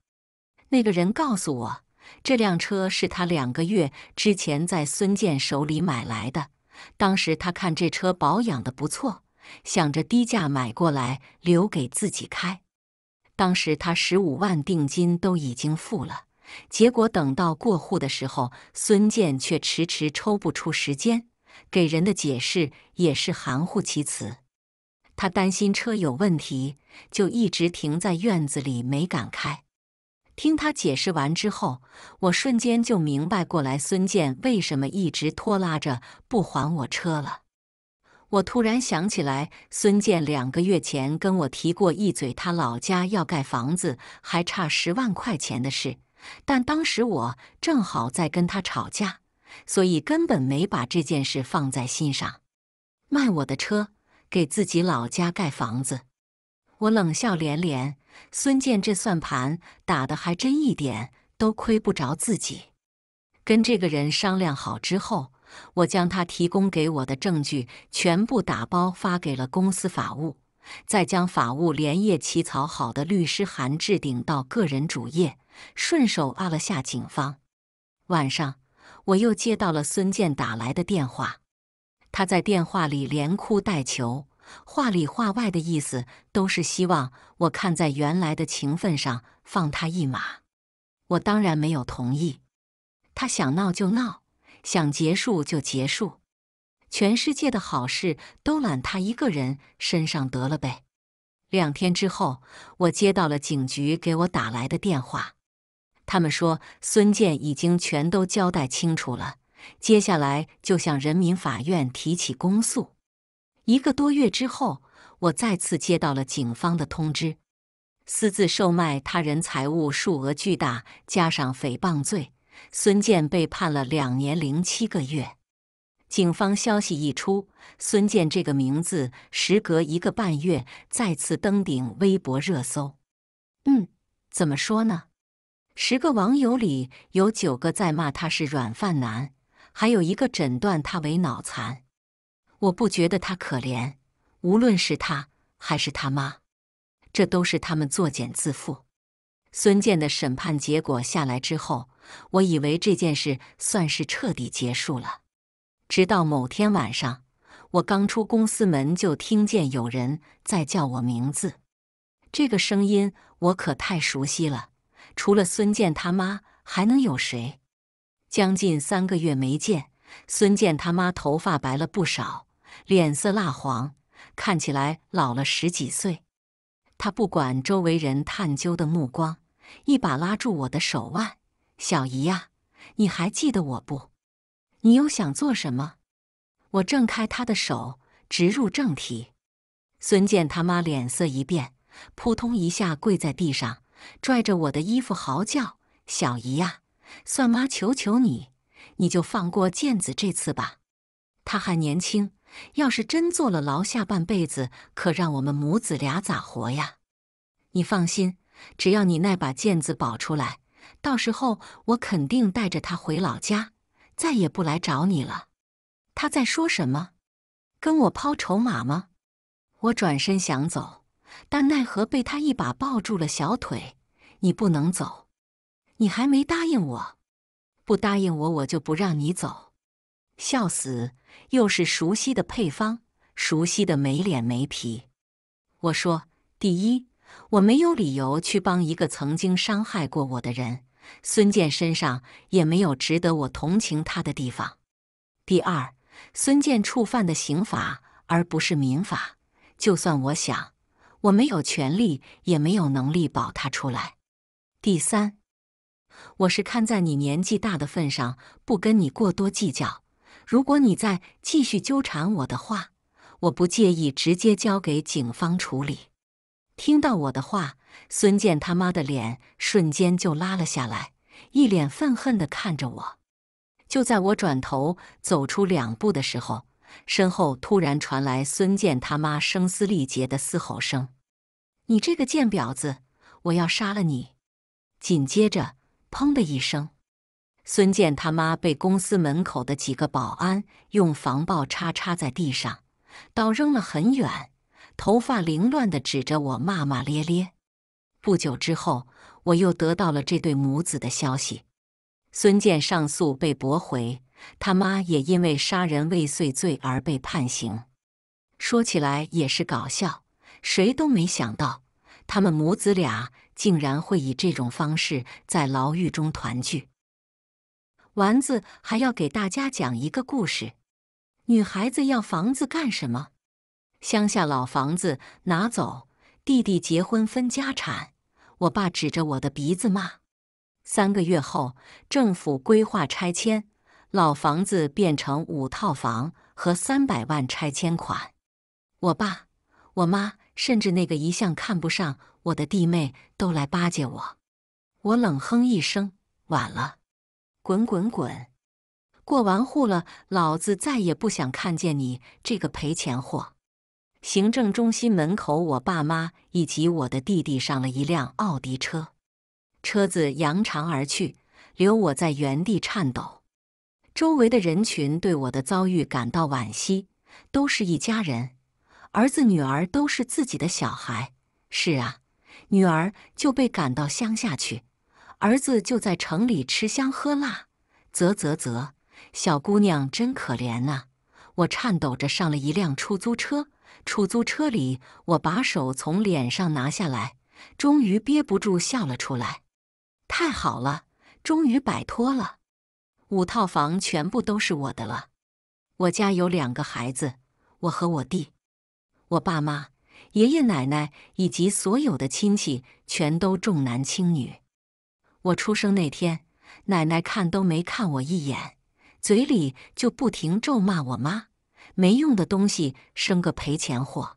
那个人告诉我，这辆车是他两个月之前在孙健手里买来的，当时他看这车保养的不错，想着低价买过来留给自己开。当时他十五万定金都已经付了，结果等到过户的时候，孙健却迟迟抽不出时间，给人的解释也是含糊其辞。他担心车有问题，就一直停在院子里没敢开。听他解释完之后，我瞬间就明白过来，孙健为什么一直拖拉着不还我车了。我突然想起来，孙健两个月前跟我提过一嘴他老家要盖房子还差十万块钱的事，但当时我正好在跟他吵架，所以根本没把这件事放在心上。卖我的车，给自己老家盖房子，我冷笑连连。孙健这算盘打的还真一点都亏不着自己。跟这个人商量好之后。我将他提供给我的证据全部打包发给了公司法务，再将法务连夜起草好的律师函置顶到个人主页，顺手按了下警方。晚上，我又接到了孙健打来的电话，他在电话里连哭带求，话里话外的意思都是希望我看在原来的情分上放他一马。我当然没有同意，他想闹就闹。想结束就结束，全世界的好事都揽他一个人身上得了呗。两天之后，我接到了警局给我打来的电话，他们说孙健已经全都交代清楚了，接下来就向人民法院提起公诉。一个多月之后，我再次接到了警方的通知，私自售卖他人财物数额巨大，加上诽谤罪。孙健被判了两年零七个月。警方消息一出，孙健这个名字时隔一个半月再次登顶微博热搜。嗯，怎么说呢？十个网友里有九个在骂他是软饭男，还有一个诊断他为脑残。我不觉得他可怜，无论是他还是他妈，这都是他们作茧自缚。孙健的审判结果下来之后。我以为这件事算是彻底结束了，直到某天晚上，我刚出公司门，就听见有人在叫我名字。这个声音我可太熟悉了，除了孙健他妈，还能有谁？将近三个月没见，孙健他妈头发白了不少，脸色蜡黄，看起来老了十几岁。他不管周围人探究的目光，一把拉住我的手腕。小姨呀，你还记得我不？你又想做什么？我挣开他的手，直入正题。孙健他妈脸色一变，扑通一下跪在地上，拽着我的衣服嚎叫：“小姨呀，算妈求求你，你就放过健子这次吧。他还年轻，要是真坐了牢，下半辈子可让我们母子俩咋活呀？你放心，只要你那把剑子保出来。”到时候我肯定带着他回老家，再也不来找你了。他在说什么？跟我抛筹码吗？我转身想走，但奈何被他一把抱住了小腿。你不能走，你还没答应我。不答应我，我就不让你走。笑死，又是熟悉的配方，熟悉的没脸没皮。我说：第一，我没有理由去帮一个曾经伤害过我的人。孙健身上也没有值得我同情他的地方。第二，孙健触犯的刑法而不是民法，就算我想，我没有权利，也没有能力保他出来。第三，我是看在你年纪大的份上，不跟你过多计较。如果你再继续纠缠我的话，我不介意直接交给警方处理。听到我的话。孙健他妈的脸瞬间就拉了下来，一脸愤恨地看着我。就在我转头走出两步的时候，身后突然传来孙健他妈声嘶力竭的嘶吼声：“你这个贱婊子，我要杀了你！”紧接着，砰的一声，孙健他妈被公司门口的几个保安用防暴叉插在地上，刀扔了很远，头发凌乱地指着我骂骂咧咧。不久之后，我又得到了这对母子的消息。孙健上诉被驳回，他妈也因为杀人未遂罪而被判刑。说起来也是搞笑，谁都没想到他们母子俩竟然会以这种方式在牢狱中团聚。丸子还要给大家讲一个故事：女孩子要房子干什么？乡下老房子拿走。弟弟结婚分家产，我爸指着我的鼻子骂。三个月后，政府规划拆迁，老房子变成五套房和三百万拆迁款。我爸、我妈，甚至那个一向看不上我的弟妹，都来巴结我。我冷哼一声：“晚了，滚滚滚！过完户了，老子再也不想看见你这个赔钱货。”行政中心门口，我爸妈以及我的弟弟上了一辆奥迪车，车子扬长而去，留我在原地颤抖。周围的人群对我的遭遇感到惋惜，都是一家人，儿子女儿都是自己的小孩。是啊，女儿就被赶到乡下去，儿子就在城里吃香喝辣。啧啧啧，小姑娘真可怜啊！我颤抖着上了一辆出租车。出租车里，我把手从脸上拿下来，终于憋不住笑了出来。太好了，终于摆脱了，五套房全部都是我的了。我家有两个孩子，我和我弟，我爸妈、爷爷奶奶以及所有的亲戚全都重男轻女。我出生那天，奶奶看都没看我一眼，嘴里就不停咒骂我妈。没用的东西，生个赔钱货。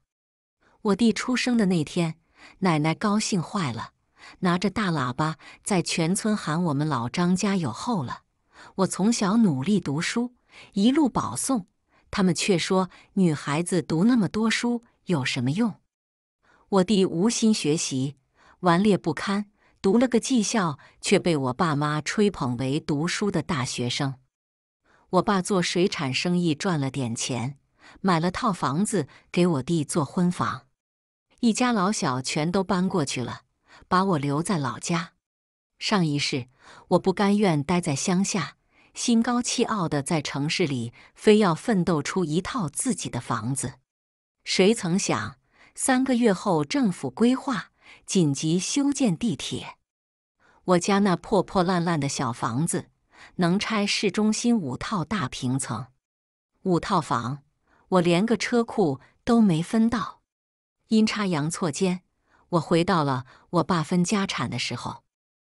我弟出生的那天，奶奶高兴坏了，拿着大喇叭在全村喊：“我们老张家有后了。”我从小努力读书，一路保送，他们却说女孩子读那么多书有什么用？我弟无心学习，顽劣不堪，读了个技校，却被我爸妈吹捧为读书的大学生。我爸做水产生意赚了点钱，买了套房子给我弟做婚房，一家老小全都搬过去了，把我留在老家。上一世我不甘愿待在乡下，心高气傲的在城市里，非要奋斗出一套自己的房子。谁曾想三个月后政府规划紧急修建地铁，我家那破破烂烂的小房子。能拆市中心五套大平层，五套房，我连个车库都没分到。阴差阳错间，我回到了我爸分家产的时候。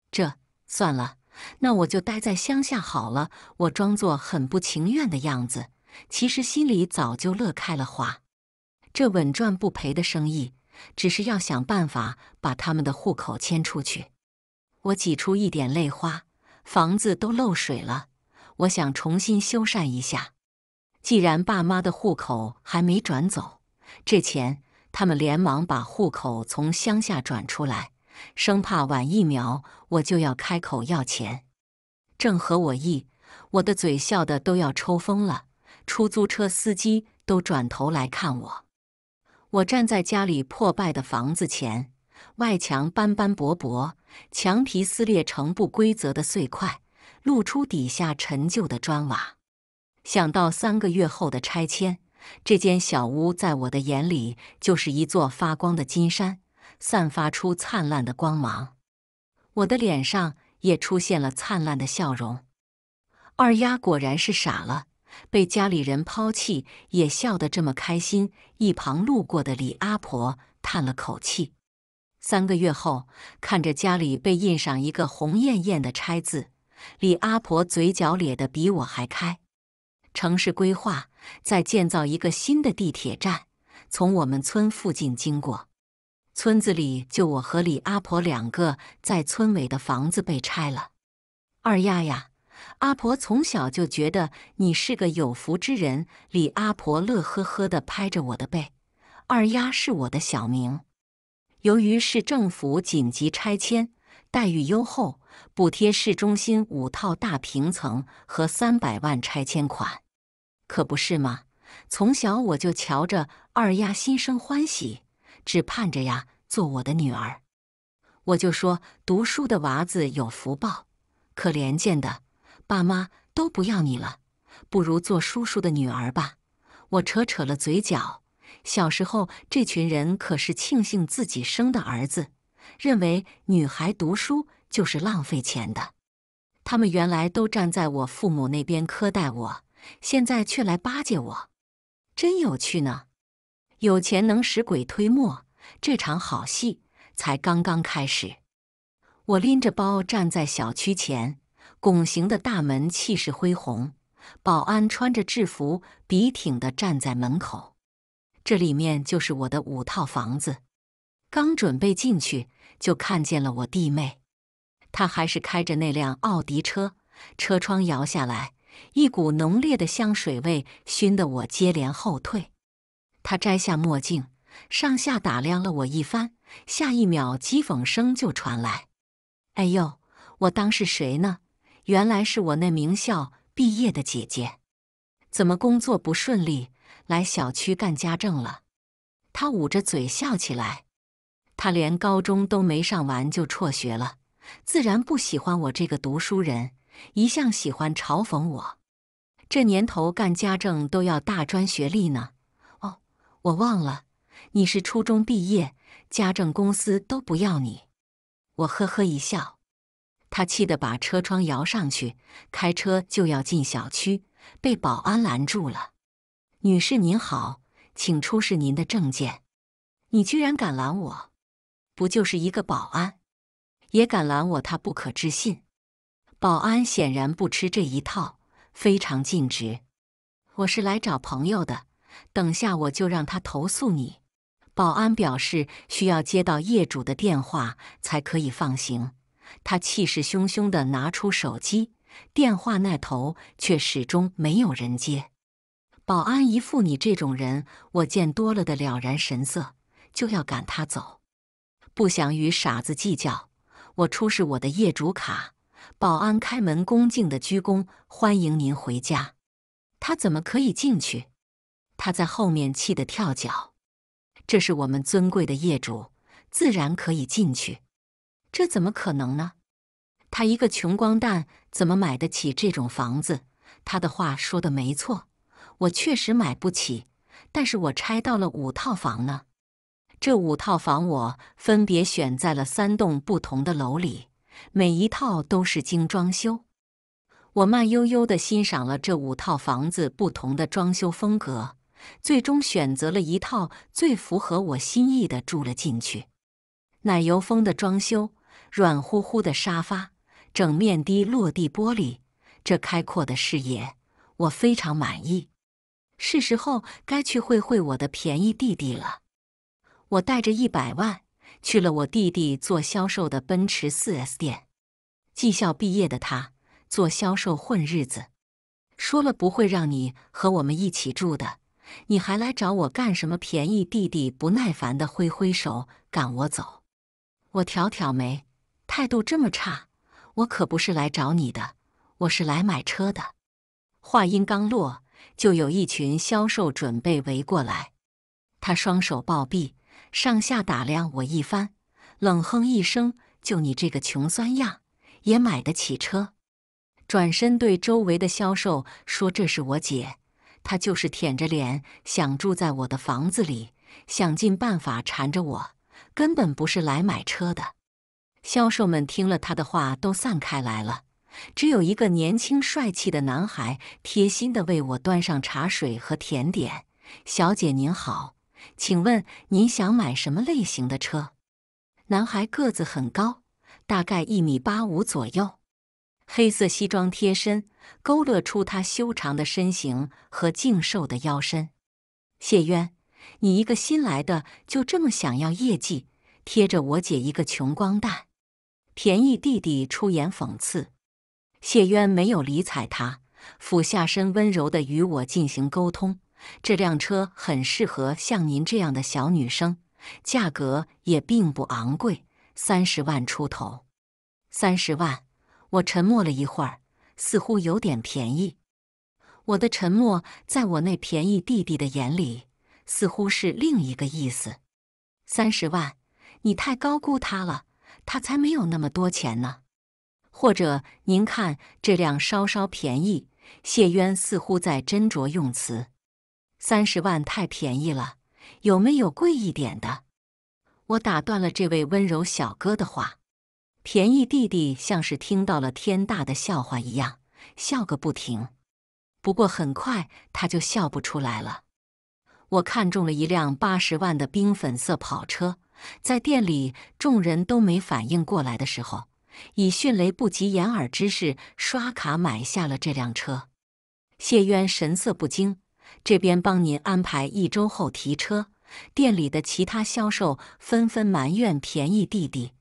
这算了，那我就待在乡下好了。我装作很不情愿的样子，其实心里早就乐开了花。这稳赚不赔的生意，只是要想办法把他们的户口迁出去。我挤出一点泪花。房子都漏水了，我想重新修缮一下。既然爸妈的户口还没转走，这钱他们连忙把户口从乡下转出来，生怕晚一秒我就要开口要钱，正合我意。我的嘴笑得都要抽风了，出租车司机都转头来看我。我站在家里破败的房子前，外墙斑斑驳驳。墙皮撕裂成不规则的碎块，露出底下陈旧的砖瓦。想到三个月后的拆迁，这间小屋在我的眼里就是一座发光的金山，散发出灿烂的光芒。我的脸上也出现了灿烂的笑容。二丫果然是傻了，被家里人抛弃也笑得这么开心。一旁路过的李阿婆叹了口气。三个月后，看着家里被印上一个红艳艳的拆字，李阿婆嘴角咧得比我还开。城市规划在建造一个新的地铁站，从我们村附近经过。村子里就我和李阿婆两个，在村尾的房子被拆了。二丫呀，阿婆从小就觉得你是个有福之人。李阿婆乐呵呵地拍着我的背，二丫是我的小名。由于市政府紧急拆迁，待遇优厚，补贴市中心五套大平层和三百万拆迁款，可不是吗？从小我就瞧着二丫心生欢喜，只盼着呀做我的女儿。我就说读书的娃子有福报，可怜见的，爸妈都不要你了，不如做叔叔的女儿吧。我扯扯了嘴角。小时候，这群人可是庆幸自己生的儿子，认为女孩读书就是浪费钱的。他们原来都站在我父母那边苛待我，现在却来巴结我，真有趣呢。有钱能使鬼推磨，这场好戏才刚刚开始。我拎着包站在小区前，拱形的大门气势恢宏，保安穿着制服笔挺的站在门口。这里面就是我的五套房子。刚准备进去，就看见了我弟妹。她还是开着那辆奥迪车，车窗摇下来，一股浓烈的香水味熏得我接连后退。他摘下墨镜，上下打量了我一番，下一秒讥讽声就传来：“哎呦，我当是谁呢？原来是我那名校毕业的姐姐。怎么工作不顺利？”来小区干家政了，他捂着嘴笑起来。他连高中都没上完就辍学了，自然不喜欢我这个读书人，一向喜欢嘲讽我。这年头干家政都要大专学历呢。哦，我忘了，你是初中毕业，家政公司都不要你。我呵呵一笑，他气得把车窗摇上去，开车就要进小区，被保安拦住了。女士您好，请出示您的证件。你居然敢拦我？不就是一个保安，也敢拦我？他不可置信。保安显然不吃这一套，非常尽职。我是来找朋友的，等下我就让他投诉你。保安表示需要接到业主的电话才可以放行。他气势汹汹的拿出手机，电话那头却始终没有人接。保安一副“你这种人我见多了”的了然神色，就要赶他走。不想与傻子计较，我出示我的业主卡。保安开门，恭敬的鞠躬：“欢迎您回家。”他怎么可以进去？他在后面气得跳脚。这是我们尊贵的业主，自然可以进去。这怎么可能呢？他一个穷光蛋，怎么买得起这种房子？他的话说的没错。我确实买不起，但是我拆到了五套房呢。这五套房我分别选在了三栋不同的楼里，每一套都是精装修。我慢悠悠的欣赏了这五套房子不同的装修风格，最终选择了一套最符合我心意的，住了进去。奶油风的装修，软乎乎的沙发，整面的落地玻璃，这开阔的视野，我非常满意。是时候该去会会我的便宜弟弟了。我带着一百万去了我弟弟做销售的奔驰四 S 店。技校毕业的他做销售混日子，说了不会让你和我们一起住的，你还来找我干什么？便宜弟弟不耐烦的挥挥手赶我走。我挑挑眉，态度这么差，我可不是来找你的，我是来买车的。话音刚落。就有一群销售准备围过来，他双手抱臂，上下打量我一番，冷哼一声：“就你这个穷酸样，也买得起车。”转身对周围的销售说：“这是我姐，她就是舔着脸想住在我的房子里，想尽办法缠着我，根本不是来买车的。”销售们听了他的话，都散开来了。只有一个年轻帅气的男孩贴心的为我端上茶水和甜点。小姐您好，请问您想买什么类型的车？男孩个子很高，大概一米八五左右，黑色西装贴身，勾勒出他修长的身形和净瘦的腰身。谢渊，你一个新来的就这么想要业绩，贴着我姐一个穷光蛋，便宜弟弟出言讽刺。谢渊没有理睬他，俯下身温柔地与我进行沟通。这辆车很适合像您这样的小女生，价格也并不昂贵，三十万出头。三十万？我沉默了一会儿，似乎有点便宜。我的沉默，在我那便宜弟弟的眼里，似乎是另一个意思。三十万，你太高估他了，他才没有那么多钱呢。或者您看这辆稍稍便宜。谢渊似乎在斟酌用词，三十万太便宜了，有没有贵一点的？我打断了这位温柔小哥的话。便宜弟弟像是听到了天大的笑话一样，笑个不停。不过很快他就笑不出来了。我看中了一辆八十万的冰粉色跑车，在店里众人都没反应过来的时候。以迅雷不及掩耳之势刷卡买下了这辆车。谢渊神色不惊，这边帮您安排一周后提车。店里的其他销售纷纷埋怨：“便宜弟弟，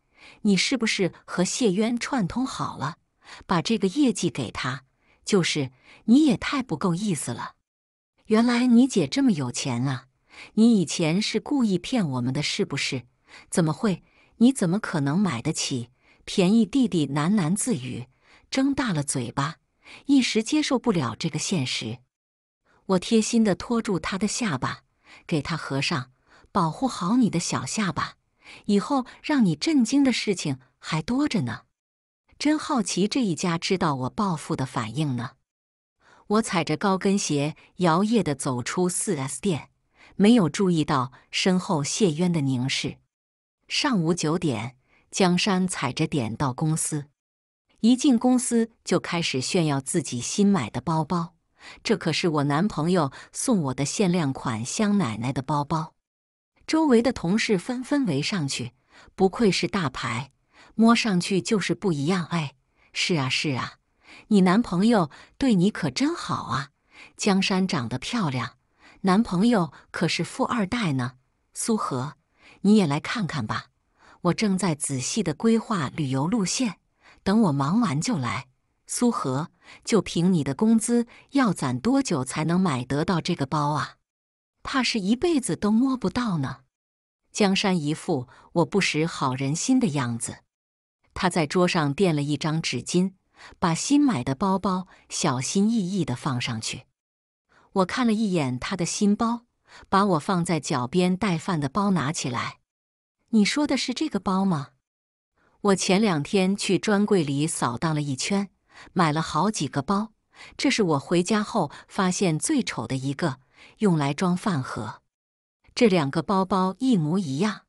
你是不是和谢渊串通好了，把这个业绩给他？就是你也太不够意思了。原来你姐这么有钱啊！你以前是故意骗我们的，是不是？怎么会？你怎么可能买得起？”便宜弟弟喃喃自语，睁大了嘴巴，一时接受不了这个现实。我贴心的托住他的下巴，给他合上，保护好你的小下巴。以后让你震惊的事情还多着呢。真好奇这一家知道我暴富的反应呢。我踩着高跟鞋摇曳的走出四 S 店，没有注意到身后谢渊的凝视。上午九点。江山踩着点到公司，一进公司就开始炫耀自己新买的包包，这可是我男朋友送我的限量款香奶奶的包包。周围的同事纷纷围上去，不愧是大牌，摸上去就是不一样。哎，是啊是啊，你男朋友对你可真好啊。江山长得漂亮，男朋友可是富二代呢。苏荷，你也来看看吧。我正在仔细的规划旅游路线，等我忙完就来。苏荷，就凭你的工资，要攒多久才能买得到这个包啊？怕是一辈子都摸不到呢。江山一副我不识好人心的样子。他在桌上垫了一张纸巾，把新买的包包小心翼翼的放上去。我看了一眼他的新包，把我放在脚边带饭的包拿起来。你说的是这个包吗？我前两天去专柜里扫荡了一圈，买了好几个包，这是我回家后发现最丑的一个，用来装饭盒。这两个包包一模一样。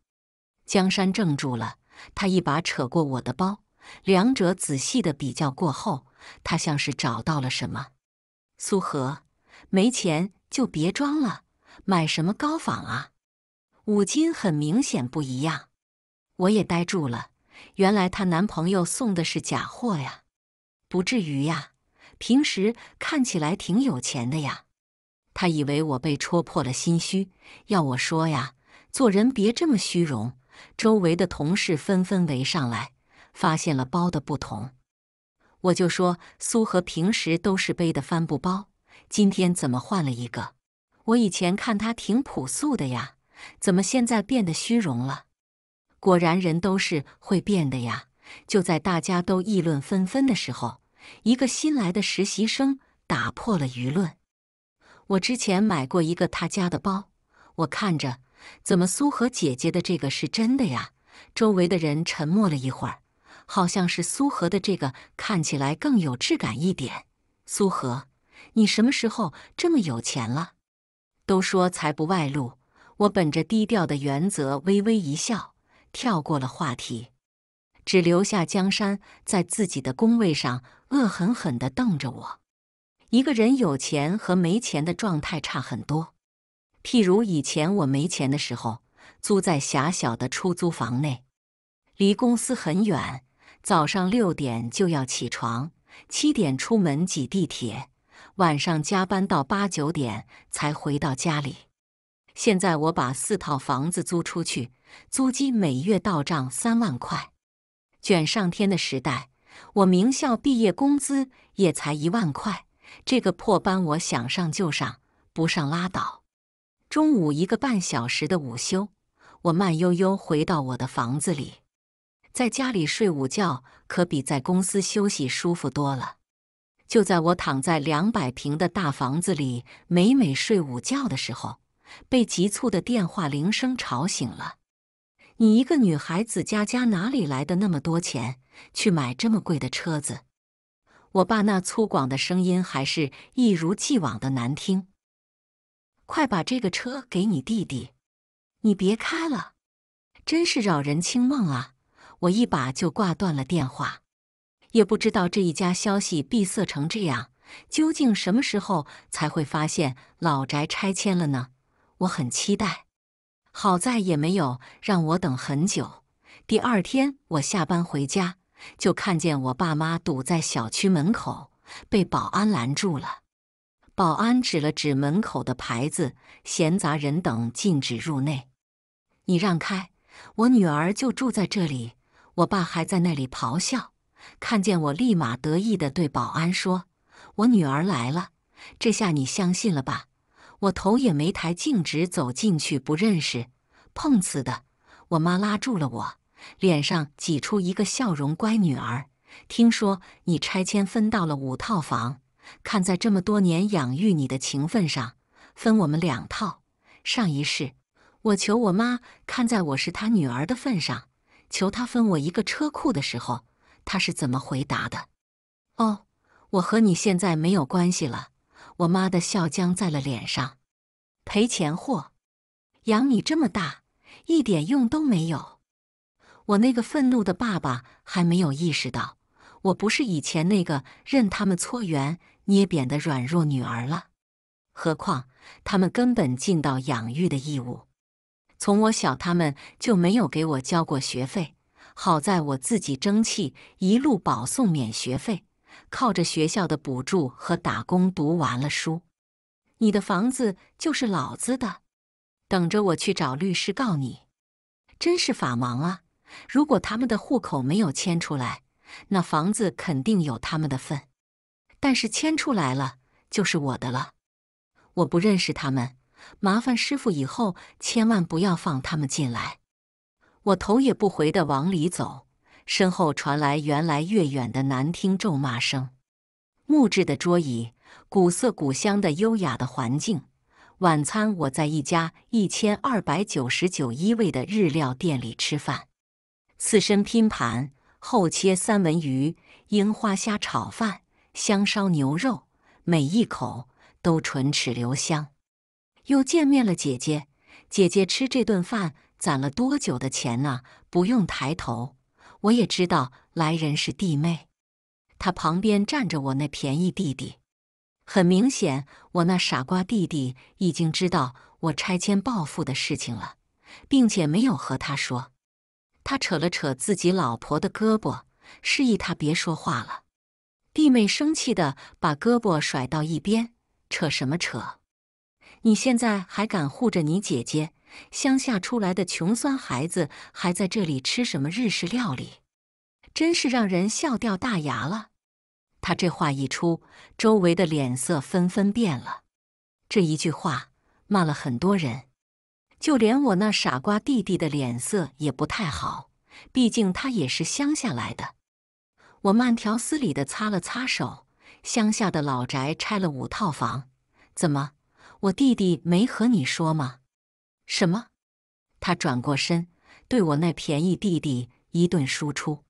江山怔住了，他一把扯过我的包，两者仔细的比较过后，他像是找到了什么。苏荷，没钱就别装了，买什么高仿啊？五金很明显不一样，我也呆住了。原来她男朋友送的是假货呀！不至于呀，平时看起来挺有钱的呀。他以为我被戳破了心虚，要我说呀，做人别这么虚荣。周围的同事纷纷围上来，发现了包的不同。我就说苏荷平时都是背的帆布包，今天怎么换了一个？我以前看他挺朴素的呀。怎么现在变得虚荣了？果然人都是会变的呀！就在大家都议论纷纷的时候，一个新来的实习生打破了舆论。我之前买过一个他家的包，我看着，怎么苏荷姐姐的这个是真的呀？周围的人沉默了一会儿，好像是苏荷的这个看起来更有质感一点。苏荷，你什么时候这么有钱了？都说财不外露。我本着低调的原则，微微一笑，跳过了话题，只留下江山在自己的工位上恶狠狠的瞪着我。一个人有钱和没钱的状态差很多。譬如以前我没钱的时候，租在狭小的出租房内，离公司很远，早上六点就要起床，七点出门挤地铁，晚上加班到八九点才回到家里。现在我把四套房子租出去，租金每月到账三万块。卷上天的时代，我名校毕业，工资也才一万块。这个破班，我想上就上，不上拉倒。中午一个半小时的午休，我慢悠悠回到我的房子里，在家里睡午觉，可比在公司休息舒服多了。就在我躺在两百平的大房子里美美睡午觉的时候。被急促的电话铃声吵醒了。你一个女孩子家家哪里来的那么多钱去买这么贵的车子？我爸那粗犷的声音还是一如既往的难听。快把这个车给你弟弟，你别开了，真是扰人清梦啊！我一把就挂断了电话。也不知道这一家消息闭塞成这样，究竟什么时候才会发现老宅拆迁了呢？我很期待，好在也没有让我等很久。第二天我下班回家，就看见我爸妈堵在小区门口，被保安拦住了。保安指了指门口的牌子：“闲杂人等禁止入内。”你让开，我女儿就住在这里。我爸还在那里咆哮，看见我立马得意地对保安说：“我女儿来了，这下你相信了吧？”我头也没抬，径直走进去。不认识碰瓷的，我妈拉住了我，脸上挤出一个笑容：“乖女儿，听说你拆迁分到了五套房，看在这么多年养育你的情分上，分我们两套。”上一世，我求我妈看在我是她女儿的份上，求她分我一个车库的时候，她是怎么回答的？哦，我和你现在没有关系了。我妈的笑僵在了脸上，赔钱货，养你这么大，一点用都没有。我那个愤怒的爸爸还没有意识到，我不是以前那个任他们搓圆捏扁的软弱女儿了。何况他们根本尽到养育的义务，从我小他们就没有给我交过学费。好在我自己争气，一路保送免学费。靠着学校的补助和打工读完了书，你的房子就是老子的，等着我去找律师告你，真是法盲啊！如果他们的户口没有迁出来，那房子肯定有他们的份，但是迁出来了就是我的了。我不认识他们，麻烦师傅以后千万不要放他们进来。我头也不回的往里走。身后传来原来越远的难听咒骂声。木质的桌椅，古色古香的优雅的环境。晚餐我在一家一千二百九十九一位的日料店里吃饭，刺身拼盘、厚切三文鱼、樱花虾炒饭、香烧牛肉，每一口都唇齿留香。又见面了，姐姐。姐姐吃这顿饭攒了多久的钱啊？不用抬头。我也知道来人是弟妹，他旁边站着我那便宜弟弟，很明显，我那傻瓜弟弟已经知道我拆迁暴富的事情了，并且没有和他说。他扯了扯自己老婆的胳膊，示意他别说话了。弟妹生气的把胳膊甩到一边，扯什么扯？你现在还敢护着你姐姐？乡下出来的穷酸孩子还在这里吃什么日式料理，真是让人笑掉大牙了。他这话一出，周围的脸色纷纷变了。这一句话骂了很多人，就连我那傻瓜弟弟的脸色也不太好。毕竟他也是乡下来的。我慢条斯理地擦了擦手，乡下的老宅拆了五套房，怎么，我弟弟没和你说吗？什么？他转过身，对我那便宜弟弟一顿输出。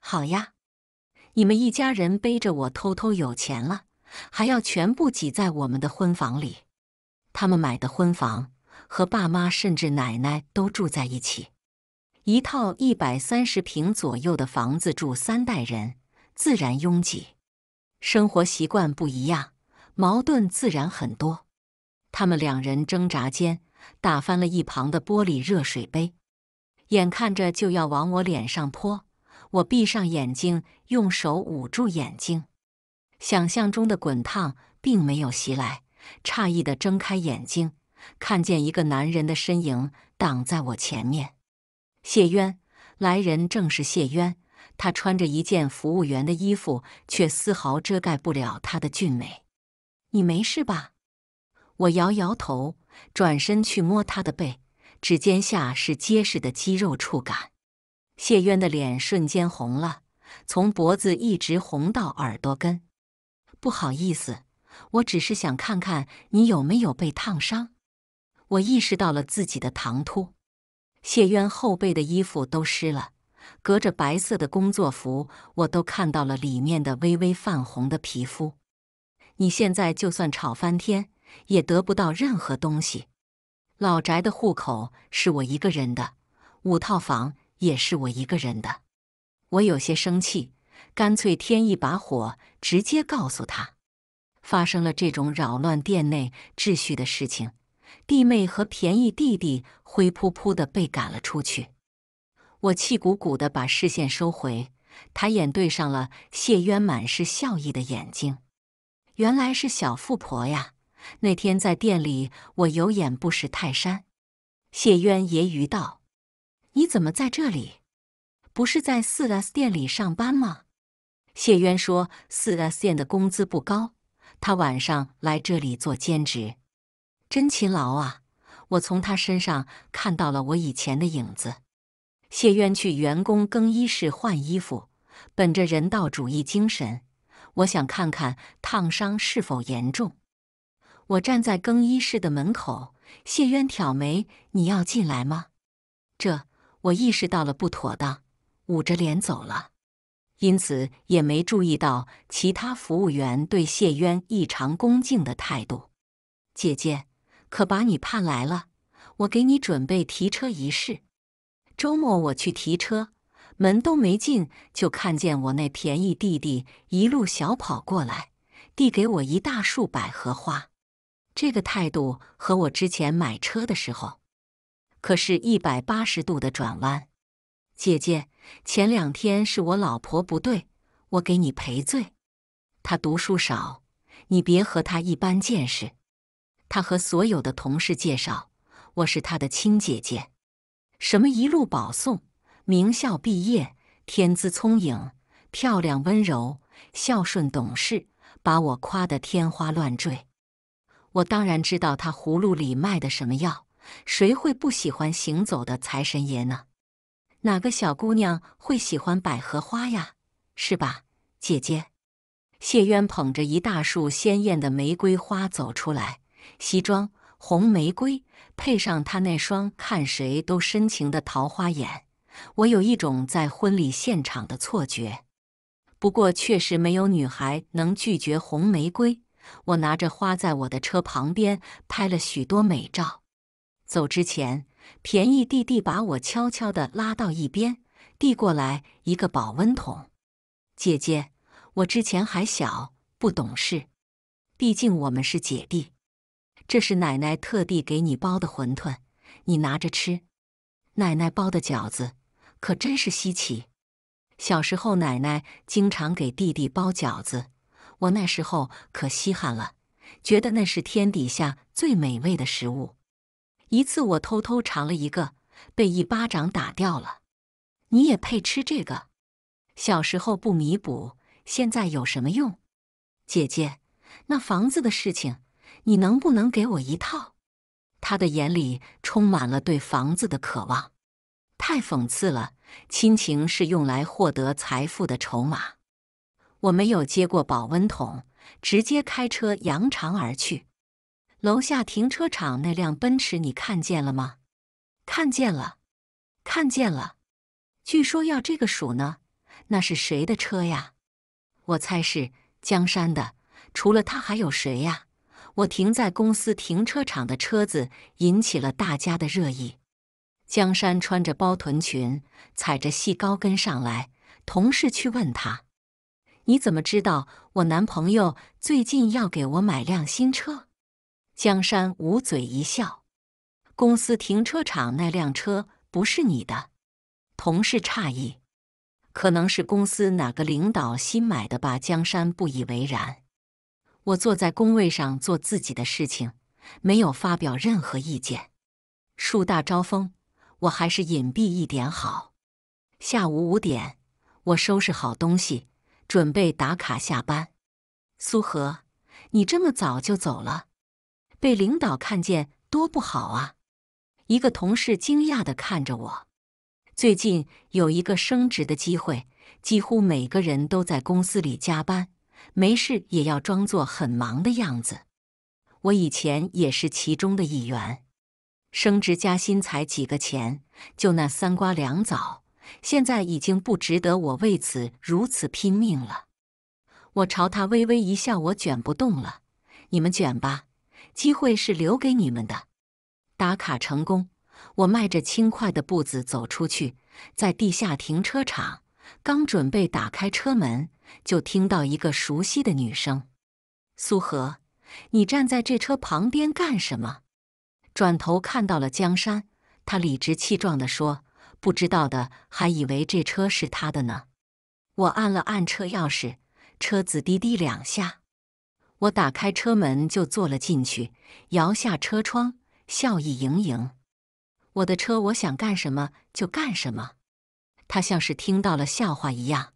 好呀，你们一家人背着我偷偷有钱了，还要全部挤在我们的婚房里。他们买的婚房和爸妈甚至奶奶都住在一起，一套一百三十平左右的房子住三代人，自然拥挤。生活习惯不一样，矛盾自然很多。他们两人挣扎间。打翻了一旁的玻璃热水杯，眼看着就要往我脸上泼，我闭上眼睛，用手捂住眼睛。想象中的滚烫并没有袭来，诧异的睁开眼睛，看见一个男人的身影挡在我前面。谢渊，来人正是谢渊。他穿着一件服务员的衣服，却丝毫遮盖不了他的俊美。你没事吧？我摇摇头。转身去摸他的背，指尖下是结实的肌肉触感。谢渊的脸瞬间红了，从脖子一直红到耳朵根。不好意思，我只是想看看你有没有被烫伤。我意识到了自己的唐突。谢渊后背的衣服都湿了，隔着白色的工作服，我都看到了里面的微微泛红的皮肤。你现在就算吵翻天。也得不到任何东西。老宅的户口是我一个人的，五套房也是我一个人的。我有些生气，干脆添一把火，直接告诉他发生了这种扰乱店内秩序的事情。弟妹和便宜弟弟灰扑扑的被赶了出去。我气鼓鼓的把视线收回，抬眼对上了谢渊满是笑意的眼睛。原来是小富婆呀。那天在店里，我有眼不识泰山。谢渊揶揄道：“你怎么在这里？不是在四 S 店里上班吗？”谢渊说：“四 S 店的工资不高，他晚上来这里做兼职，真勤劳啊！我从他身上看到了我以前的影子。”谢渊去员工更衣室换衣服，本着人道主义精神，我想看看烫伤是否严重。我站在更衣室的门口，谢渊挑眉：“你要进来吗？”这我意识到了不妥当，捂着脸走了，因此也没注意到其他服务员对谢渊异常恭敬的态度。姐姐，可把你盼来了！我给你准备提车仪式。周末我去提车，门都没进，就看见我那便宜弟弟一路小跑过来，递给我一大束百合花。这个态度和我之前买车的时候，可是一百八十度的转弯。姐姐，前两天是我老婆不对，我给你赔罪。她读书少，你别和她一般见识。她和所有的同事介绍我是她的亲姐姐，什么一路保送、名校毕业、天资聪颖、漂亮温柔、孝顺懂事，把我夸得天花乱坠。我当然知道他葫芦里卖的什么药，谁会不喜欢行走的财神爷呢？哪个小姑娘会喜欢百合花呀？是吧，姐姐？谢渊捧着一大束鲜艳的玫瑰花走出来，西装、红玫瑰，配上他那双看谁都深情的桃花眼，我有一种在婚礼现场的错觉。不过，确实没有女孩能拒绝红玫瑰。我拿着花，在我的车旁边拍了许多美照。走之前，便宜弟弟把我悄悄地拉到一边，递过来一个保温桶。姐姐，我之前还小，不懂事。毕竟我们是姐弟，这是奶奶特地给你包的馄饨，你拿着吃。奶奶包的饺子可真是稀奇。小时候，奶奶经常给弟弟包饺子。我那时候可稀罕了，觉得那是天底下最美味的食物。一次我偷偷尝了一个，被一巴掌打掉了。你也配吃这个？小时候不弥补，现在有什么用？姐姐，那房子的事情，你能不能给我一套？他的眼里充满了对房子的渴望。太讽刺了，亲情是用来获得财富的筹码。我没有接过保温桶，直接开车扬长而去。楼下停车场那辆奔驰，你看见了吗？看见了，看见了。据说要这个数呢。那是谁的车呀？我猜是江山的。除了他还有谁呀？我停在公司停车场的车子引起了大家的热议。江山穿着包臀裙，踩着细高跟上来，同事去问他。你怎么知道我男朋友最近要给我买辆新车？江山捂嘴一笑。公司停车场那辆车不是你的。同事诧异，可能是公司哪个领导新买的吧？江山不以为然。我坐在工位上做自己的事情，没有发表任何意见。树大招风，我还是隐蔽一点好。下午五点，我收拾好东西。准备打卡下班，苏荷，你这么早就走了，被领导看见多不好啊！一个同事惊讶的看着我。最近有一个升职的机会，几乎每个人都在公司里加班，没事也要装作很忙的样子。我以前也是其中的一员，升职加薪才几个钱，就那三瓜两枣。现在已经不值得我为此如此拼命了。我朝他微微一笑，我卷不动了，你们卷吧，机会是留给你们的。打卡成功，我迈着轻快的步子走出去，在地下停车场，刚准备打开车门，就听到一个熟悉的女声：“苏荷，你站在这车旁边干什么？”转头看到了江山，他理直气壮的说。不知道的还以为这车是他的呢。我按了按车钥匙，车子滴滴两下，我打开车门就坐了进去，摇下车窗，笑意盈盈。我的车，我想干什么就干什么。他像是听到了笑话一样。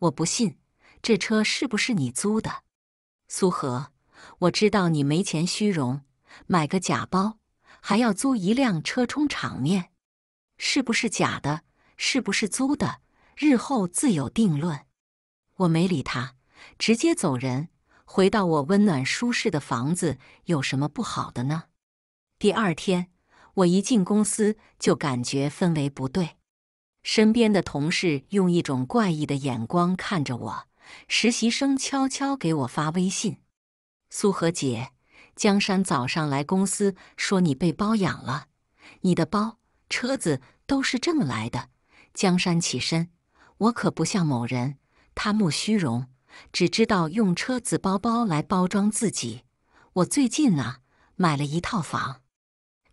我不信，这车是不是你租的？苏荷，我知道你没钱虚荣，买个假包，还要租一辆车充场面。是不是假的？是不是租的？日后自有定论。我没理他，直接走人，回到我温暖舒适的房子，有什么不好的呢？第二天，我一进公司就感觉氛围不对，身边的同事用一种怪异的眼光看着我，实习生悄悄给我发微信：“苏荷姐，江山早上来公司说你被包养了，你的包。”车子都是这么来的。江山起身，我可不像某人贪慕虚荣，只知道用车子包包来包装自己。我最近啊，买了一套房。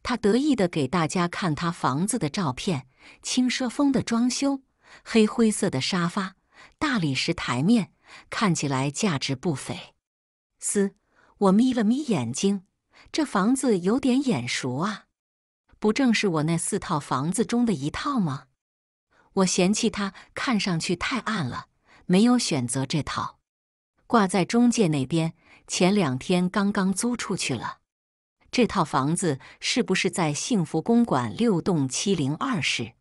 他得意的给大家看他房子的照片，轻奢风的装修，黑灰色的沙发，大理石台面，看起来价值不菲。嘶，我眯了眯眼睛，这房子有点眼熟啊。不正是我那四套房子中的一套吗？我嫌弃它看上去太暗了，没有选择这套。挂在中介那边，前两天刚刚租出去了。这套房子是不是在幸福公馆六栋七零二室？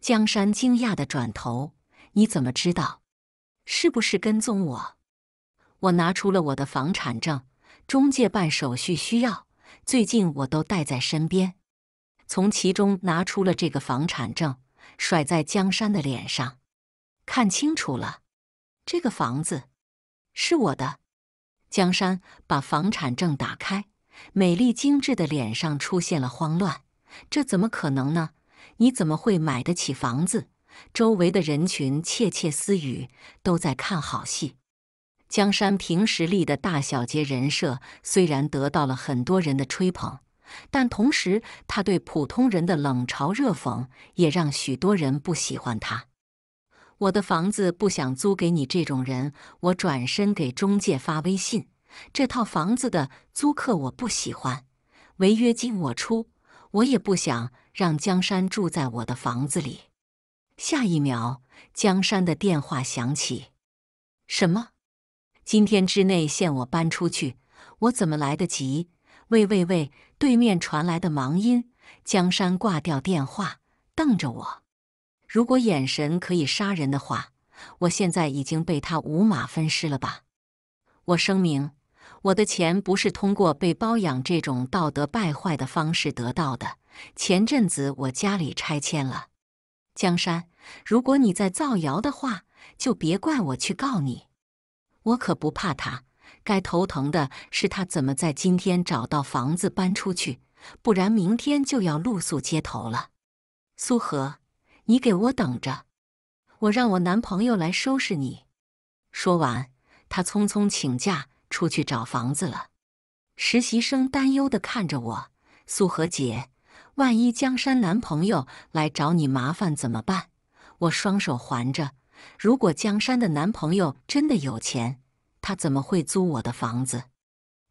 江山惊讶地转头：“你怎么知道？是不是跟踪我？”我拿出了我的房产证，中介办手续需要，最近我都带在身边。从其中拿出了这个房产证，甩在江山的脸上。看清楚了，这个房子是我的。江山把房产证打开，美丽精致的脸上出现了慌乱。这怎么可能呢？你怎么会买得起房子？周围的人群窃窃私语，都在看好戏。江山平时立的大小姐人设，虽然得到了很多人的吹捧。但同时，他对普通人的冷嘲热讽也让许多人不喜欢他。我的房子不想租给你这种人。我转身给中介发微信：“这套房子的租客我不喜欢，违约金我出。我也不想让江山住在我的房子里。”下一秒，江山的电话响起：“什么？今天之内限我搬出去？我怎么来得及？”喂喂喂！对面传来的忙音，江山挂掉电话，瞪着我。如果眼神可以杀人的话，我现在已经被他五马分尸了吧？我声明，我的钱不是通过被包养这种道德败坏的方式得到的。前阵子我家里拆迁了，江山，如果你在造谣的话，就别怪我去告你。我可不怕他。该头疼的是，他怎么在今天找到房子搬出去，不然明天就要露宿街头了。苏荷，你给我等着，我让我男朋友来收拾你。说完，他匆匆请假出去找房子了。实习生担忧地看着我：“苏荷姐，万一江山男朋友来找你麻烦怎么办？”我双手环着：“如果江山的男朋友真的有钱。”他怎么会租我的房子？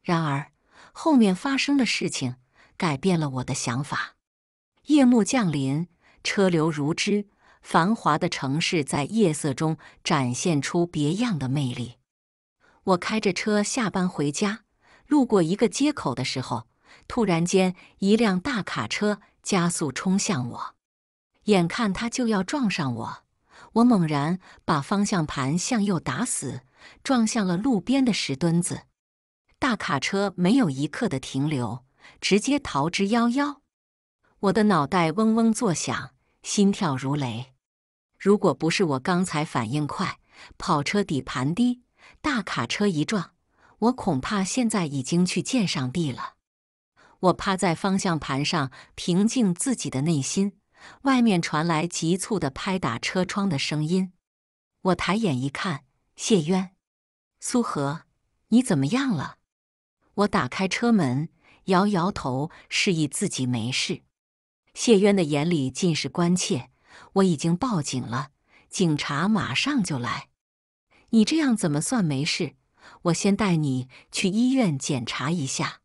然而，后面发生的事情改变了我的想法。夜幕降临，车流如织，繁华的城市在夜色中展现出别样的魅力。我开着车下班回家，路过一个街口的时候，突然间，一辆大卡车加速冲向我，眼看他就要撞上我，我猛然把方向盘向右打死。撞向了路边的石墩子，大卡车没有一刻的停留，直接逃之夭夭。我的脑袋嗡嗡作响，心跳如雷。如果不是我刚才反应快，跑车底盘低，大卡车一撞，我恐怕现在已经去见上帝了。我趴在方向盘上，平静自己的内心。外面传来急促的拍打车窗的声音。我抬眼一看。谢渊，苏荷，你怎么样了？我打开车门，摇摇头，示意自己没事。谢渊的眼里尽是关切。我已经报警了，警察马上就来。你这样怎么算没事？我先带你去医院检查一下。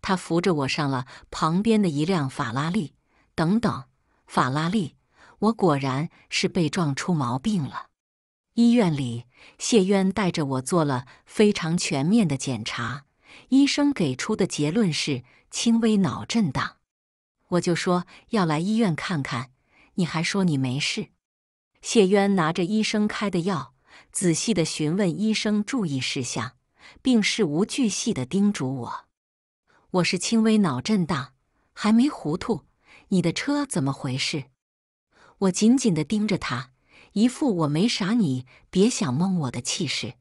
他扶着我上了旁边的一辆法拉利。等等，法拉利，我果然是被撞出毛病了。医院里，谢渊带着我做了非常全面的检查。医生给出的结论是轻微脑震荡。我就说要来医院看看，你还说你没事。谢渊拿着医生开的药，仔细的询问医生注意事项，并事无巨细的叮嘱我：“我是轻微脑震荡，还没糊涂。你的车怎么回事？”我紧紧的盯着他。一副我没傻，你别想蒙我的气势。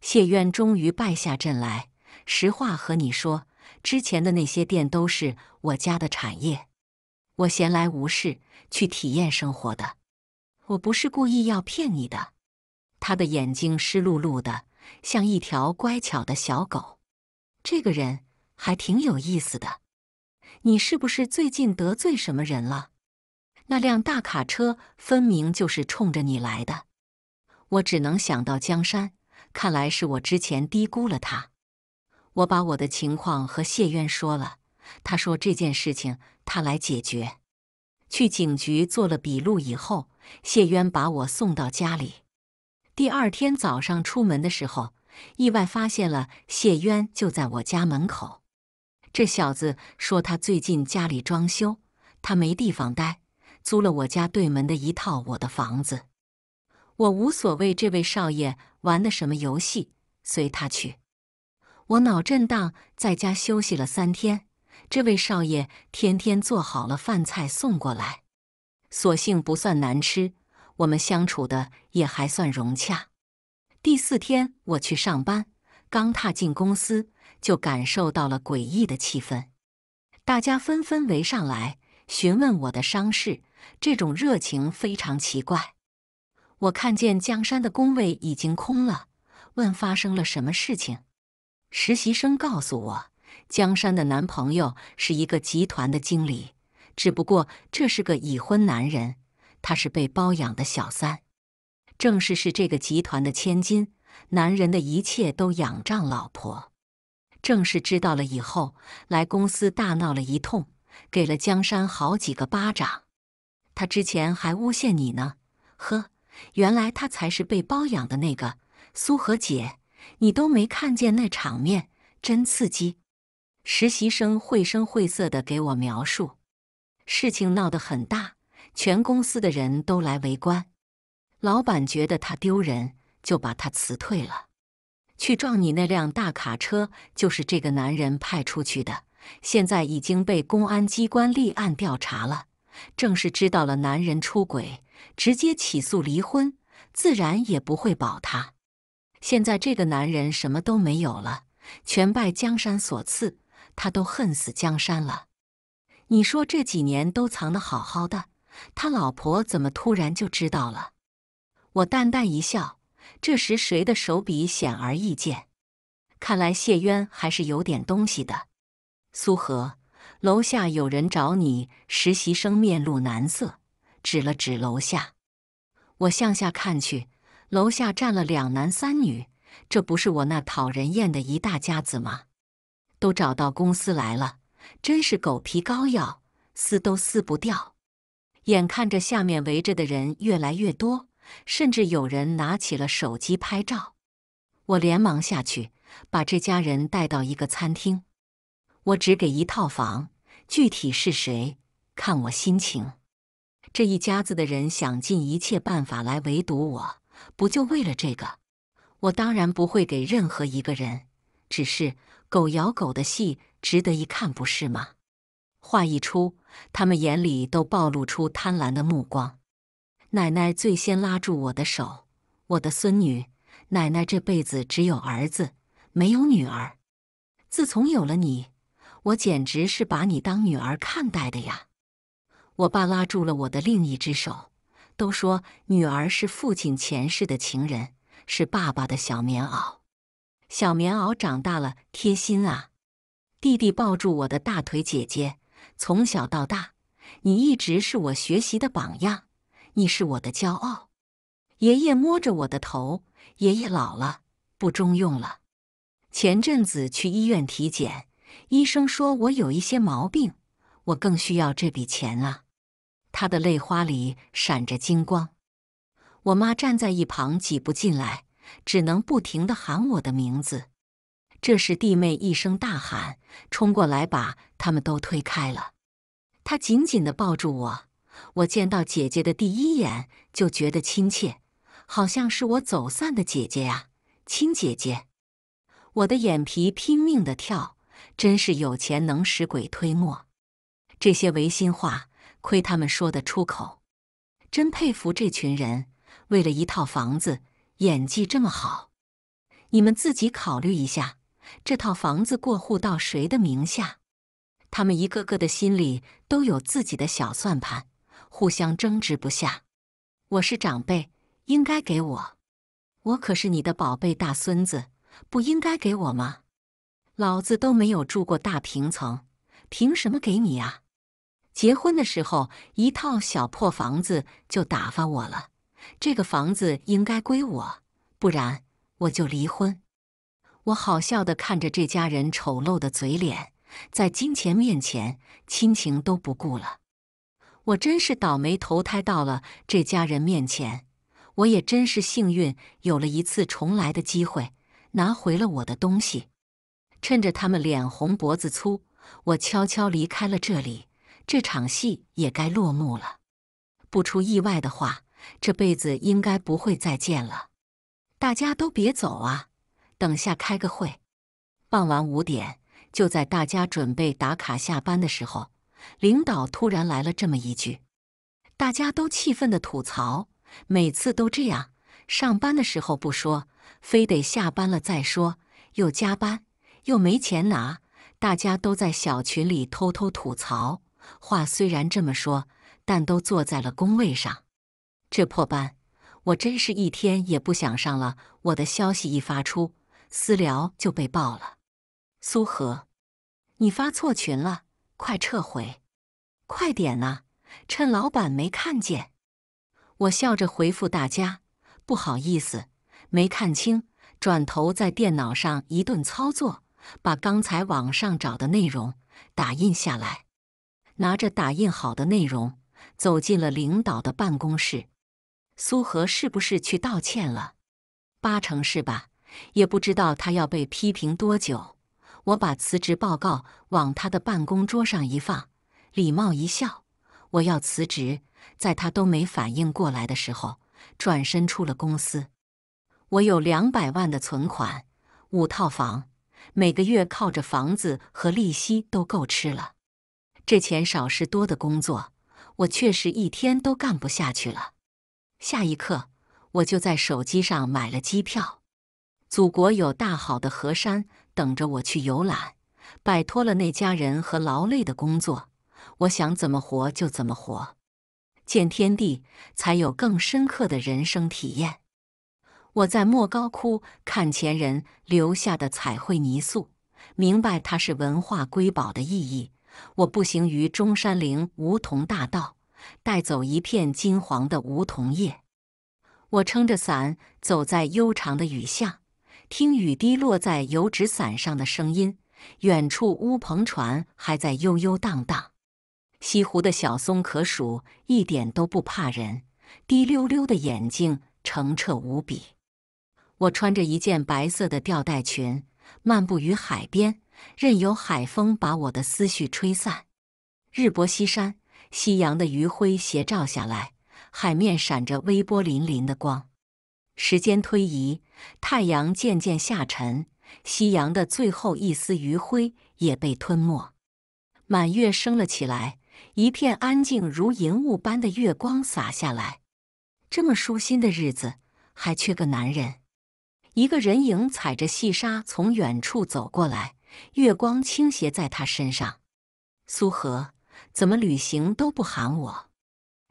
谢渊终于败下阵来。实话和你说，之前的那些店都是我家的产业，我闲来无事去体验生活的，我不是故意要骗你的。他的眼睛湿漉漉的，像一条乖巧的小狗。这个人还挺有意思的。你是不是最近得罪什么人了？那辆大卡车分明就是冲着你来的，我只能想到江山。看来是我之前低估了他。我把我的情况和谢渊说了，他说这件事情他来解决。去警局做了笔录以后，谢渊把我送到家里。第二天早上出门的时候，意外发现了谢渊就在我家门口。这小子说他最近家里装修，他没地方待。租了我家对门的一套我的房子，我无所谓这位少爷玩的什么游戏，随他去。我脑震荡，在家休息了三天。这位少爷天天做好了饭菜送过来，所幸不算难吃，我们相处的也还算融洽。第四天我去上班，刚踏进公司就感受到了诡异的气氛，大家纷纷围上来询问我的伤势。这种热情非常奇怪。我看见江山的工位已经空了，问发生了什么事情。实习生告诉我，江山的男朋友是一个集团的经理，只不过这是个已婚男人，他是被包养的小三。正是是这个集团的千金，男人的一切都仰仗老婆。正是知道了以后，来公司大闹了一通，给了江山好几个巴掌。他之前还诬陷你呢，呵，原来他才是被包养的那个。苏荷姐，你都没看见那场面，真刺激。实习生绘声绘色的给我描述，事情闹得很大，全公司的人都来围观。老板觉得他丢人，就把他辞退了。去撞你那辆大卡车，就是这个男人派出去的，现在已经被公安机关立案调查了。正是知道了男人出轨，直接起诉离婚，自然也不会保他。现在这个男人什么都没有了，全拜江山所赐，他都恨死江山了。你说这几年都藏得好好的，他老婆怎么突然就知道了？我淡淡一笑，这时谁的手笔显而易见。看来谢渊还是有点东西的，苏荷。楼下有人找你，实习生面露难色，指了指楼下。我向下看去，楼下站了两男三女，这不是我那讨人厌的一大家子吗？都找到公司来了，真是狗皮膏药，撕都撕不掉。眼看着下面围着的人越来越多，甚至有人拿起了手机拍照，我连忙下去把这家人带到一个餐厅，我只给一套房。具体是谁？看我心情。这一家子的人想尽一切办法来围堵我，不就为了这个？我当然不会给任何一个人。只是狗咬狗的戏值得一看，不是吗？话一出，他们眼里都暴露出贪婪的目光。奶奶最先拉住我的手：“我的孙女，奶奶这辈子只有儿子，没有女儿。自从有了你。”我简直是把你当女儿看待的呀！我爸拉住了我的另一只手，都说女儿是父亲前世的情人，是爸爸的小棉袄。小棉袄长大了，贴心啊！弟弟抱住我的大腿，姐姐，从小到大，你一直是我学习的榜样，你是我的骄傲。爷爷摸着我的头，爷爷老了，不中用了。前阵子去医院体检。医生说我有一些毛病，我更需要这笔钱啊！他的泪花里闪着金光。我妈站在一旁挤不进来，只能不停的喊我的名字。这时弟妹一声大喊，冲过来把他们都推开了。他紧紧的抱住我。我见到姐姐的第一眼就觉得亲切，好像是我走散的姐姐呀，亲姐姐！我的眼皮拼命的跳。真是有钱能使鬼推磨，这些违心话，亏他们说得出口，真佩服这群人。为了一套房子，演技这么好，你们自己考虑一下，这套房子过户到谁的名下？他们一个个的心里都有自己的小算盘，互相争执不下。我是长辈，应该给我。我可是你的宝贝大孙子，不应该给我吗？老子都没有住过大平层，凭什么给你啊？结婚的时候一套小破房子就打发我了，这个房子应该归我，不然我就离婚。我好笑的看着这家人丑陋的嘴脸，在金钱面前亲情都不顾了。我真是倒霉投胎到了这家人面前，我也真是幸运有了一次重来的机会，拿回了我的东西。趁着他们脸红脖子粗，我悄悄离开了这里。这场戏也该落幕了。不出意外的话，这辈子应该不会再见了。大家都别走啊！等下开个会，傍晚五点。就在大家准备打卡下班的时候，领导突然来了这么一句，大家都气愤的吐槽：每次都这样，上班的时候不说，非得下班了再说，又加班。又没钱拿，大家都在小群里偷偷吐槽。话虽然这么说，但都坐在了工位上。这破班，我真是一天也不想上了。我的消息一发出，私聊就被爆了。苏荷，你发错群了，快撤回！快点呐，趁老板没看见。我笑着回复大家：“不好意思，没看清。”转头在电脑上一顿操作。把刚才网上找的内容打印下来，拿着打印好的内容走进了领导的办公室。苏荷是不是去道歉了？八成是吧？也不知道他要被批评多久。我把辞职报告往他的办公桌上一放，礼貌一笑：“我要辞职。”在他都没反应过来的时候，转身出了公司。我有两百万的存款，五套房。每个月靠着房子和利息都够吃了，这钱少事多的工作，我确实一天都干不下去了。下一刻，我就在手机上买了机票。祖国有大好的河山等着我去游览，摆脱了那家人和劳累的工作，我想怎么活就怎么活，见天地，才有更深刻的人生体验。我在莫高窟看前人留下的彩绘泥塑，明白它是文化瑰宝的意义。我步行于中山陵梧桐大道，带走一片金黄的梧桐叶。我撑着伞走在悠长的雨巷，听雨滴落在油纸伞上的声音。远处乌篷船还在悠悠荡荡。西湖的小松可鼠一点都不怕人，滴溜溜的眼睛澄澈无比。我穿着一件白色的吊带裙，漫步于海边，任由海风把我的思绪吹散。日薄西山，夕阳的余晖斜照下来，海面闪着微波粼粼的光。时间推移，太阳渐渐下沉，夕阳的最后一丝余晖也被吞没。满月升了起来，一片安静如银雾般的月光洒下来。这么舒心的日子，还缺个男人。一个人影踩着细沙从远处走过来，月光倾斜在他身上。苏荷，怎么旅行都不喊我，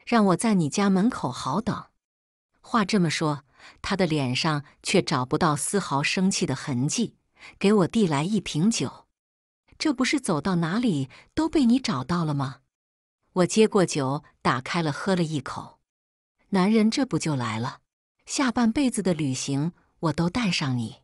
让我在你家门口好等。话这么说，他的脸上却找不到丝毫生气的痕迹。给我递来一瓶酒，这不是走到哪里都被你找到了吗？我接过酒，打开了，喝了一口。男人这不就来了？下半辈子的旅行。我都带上你。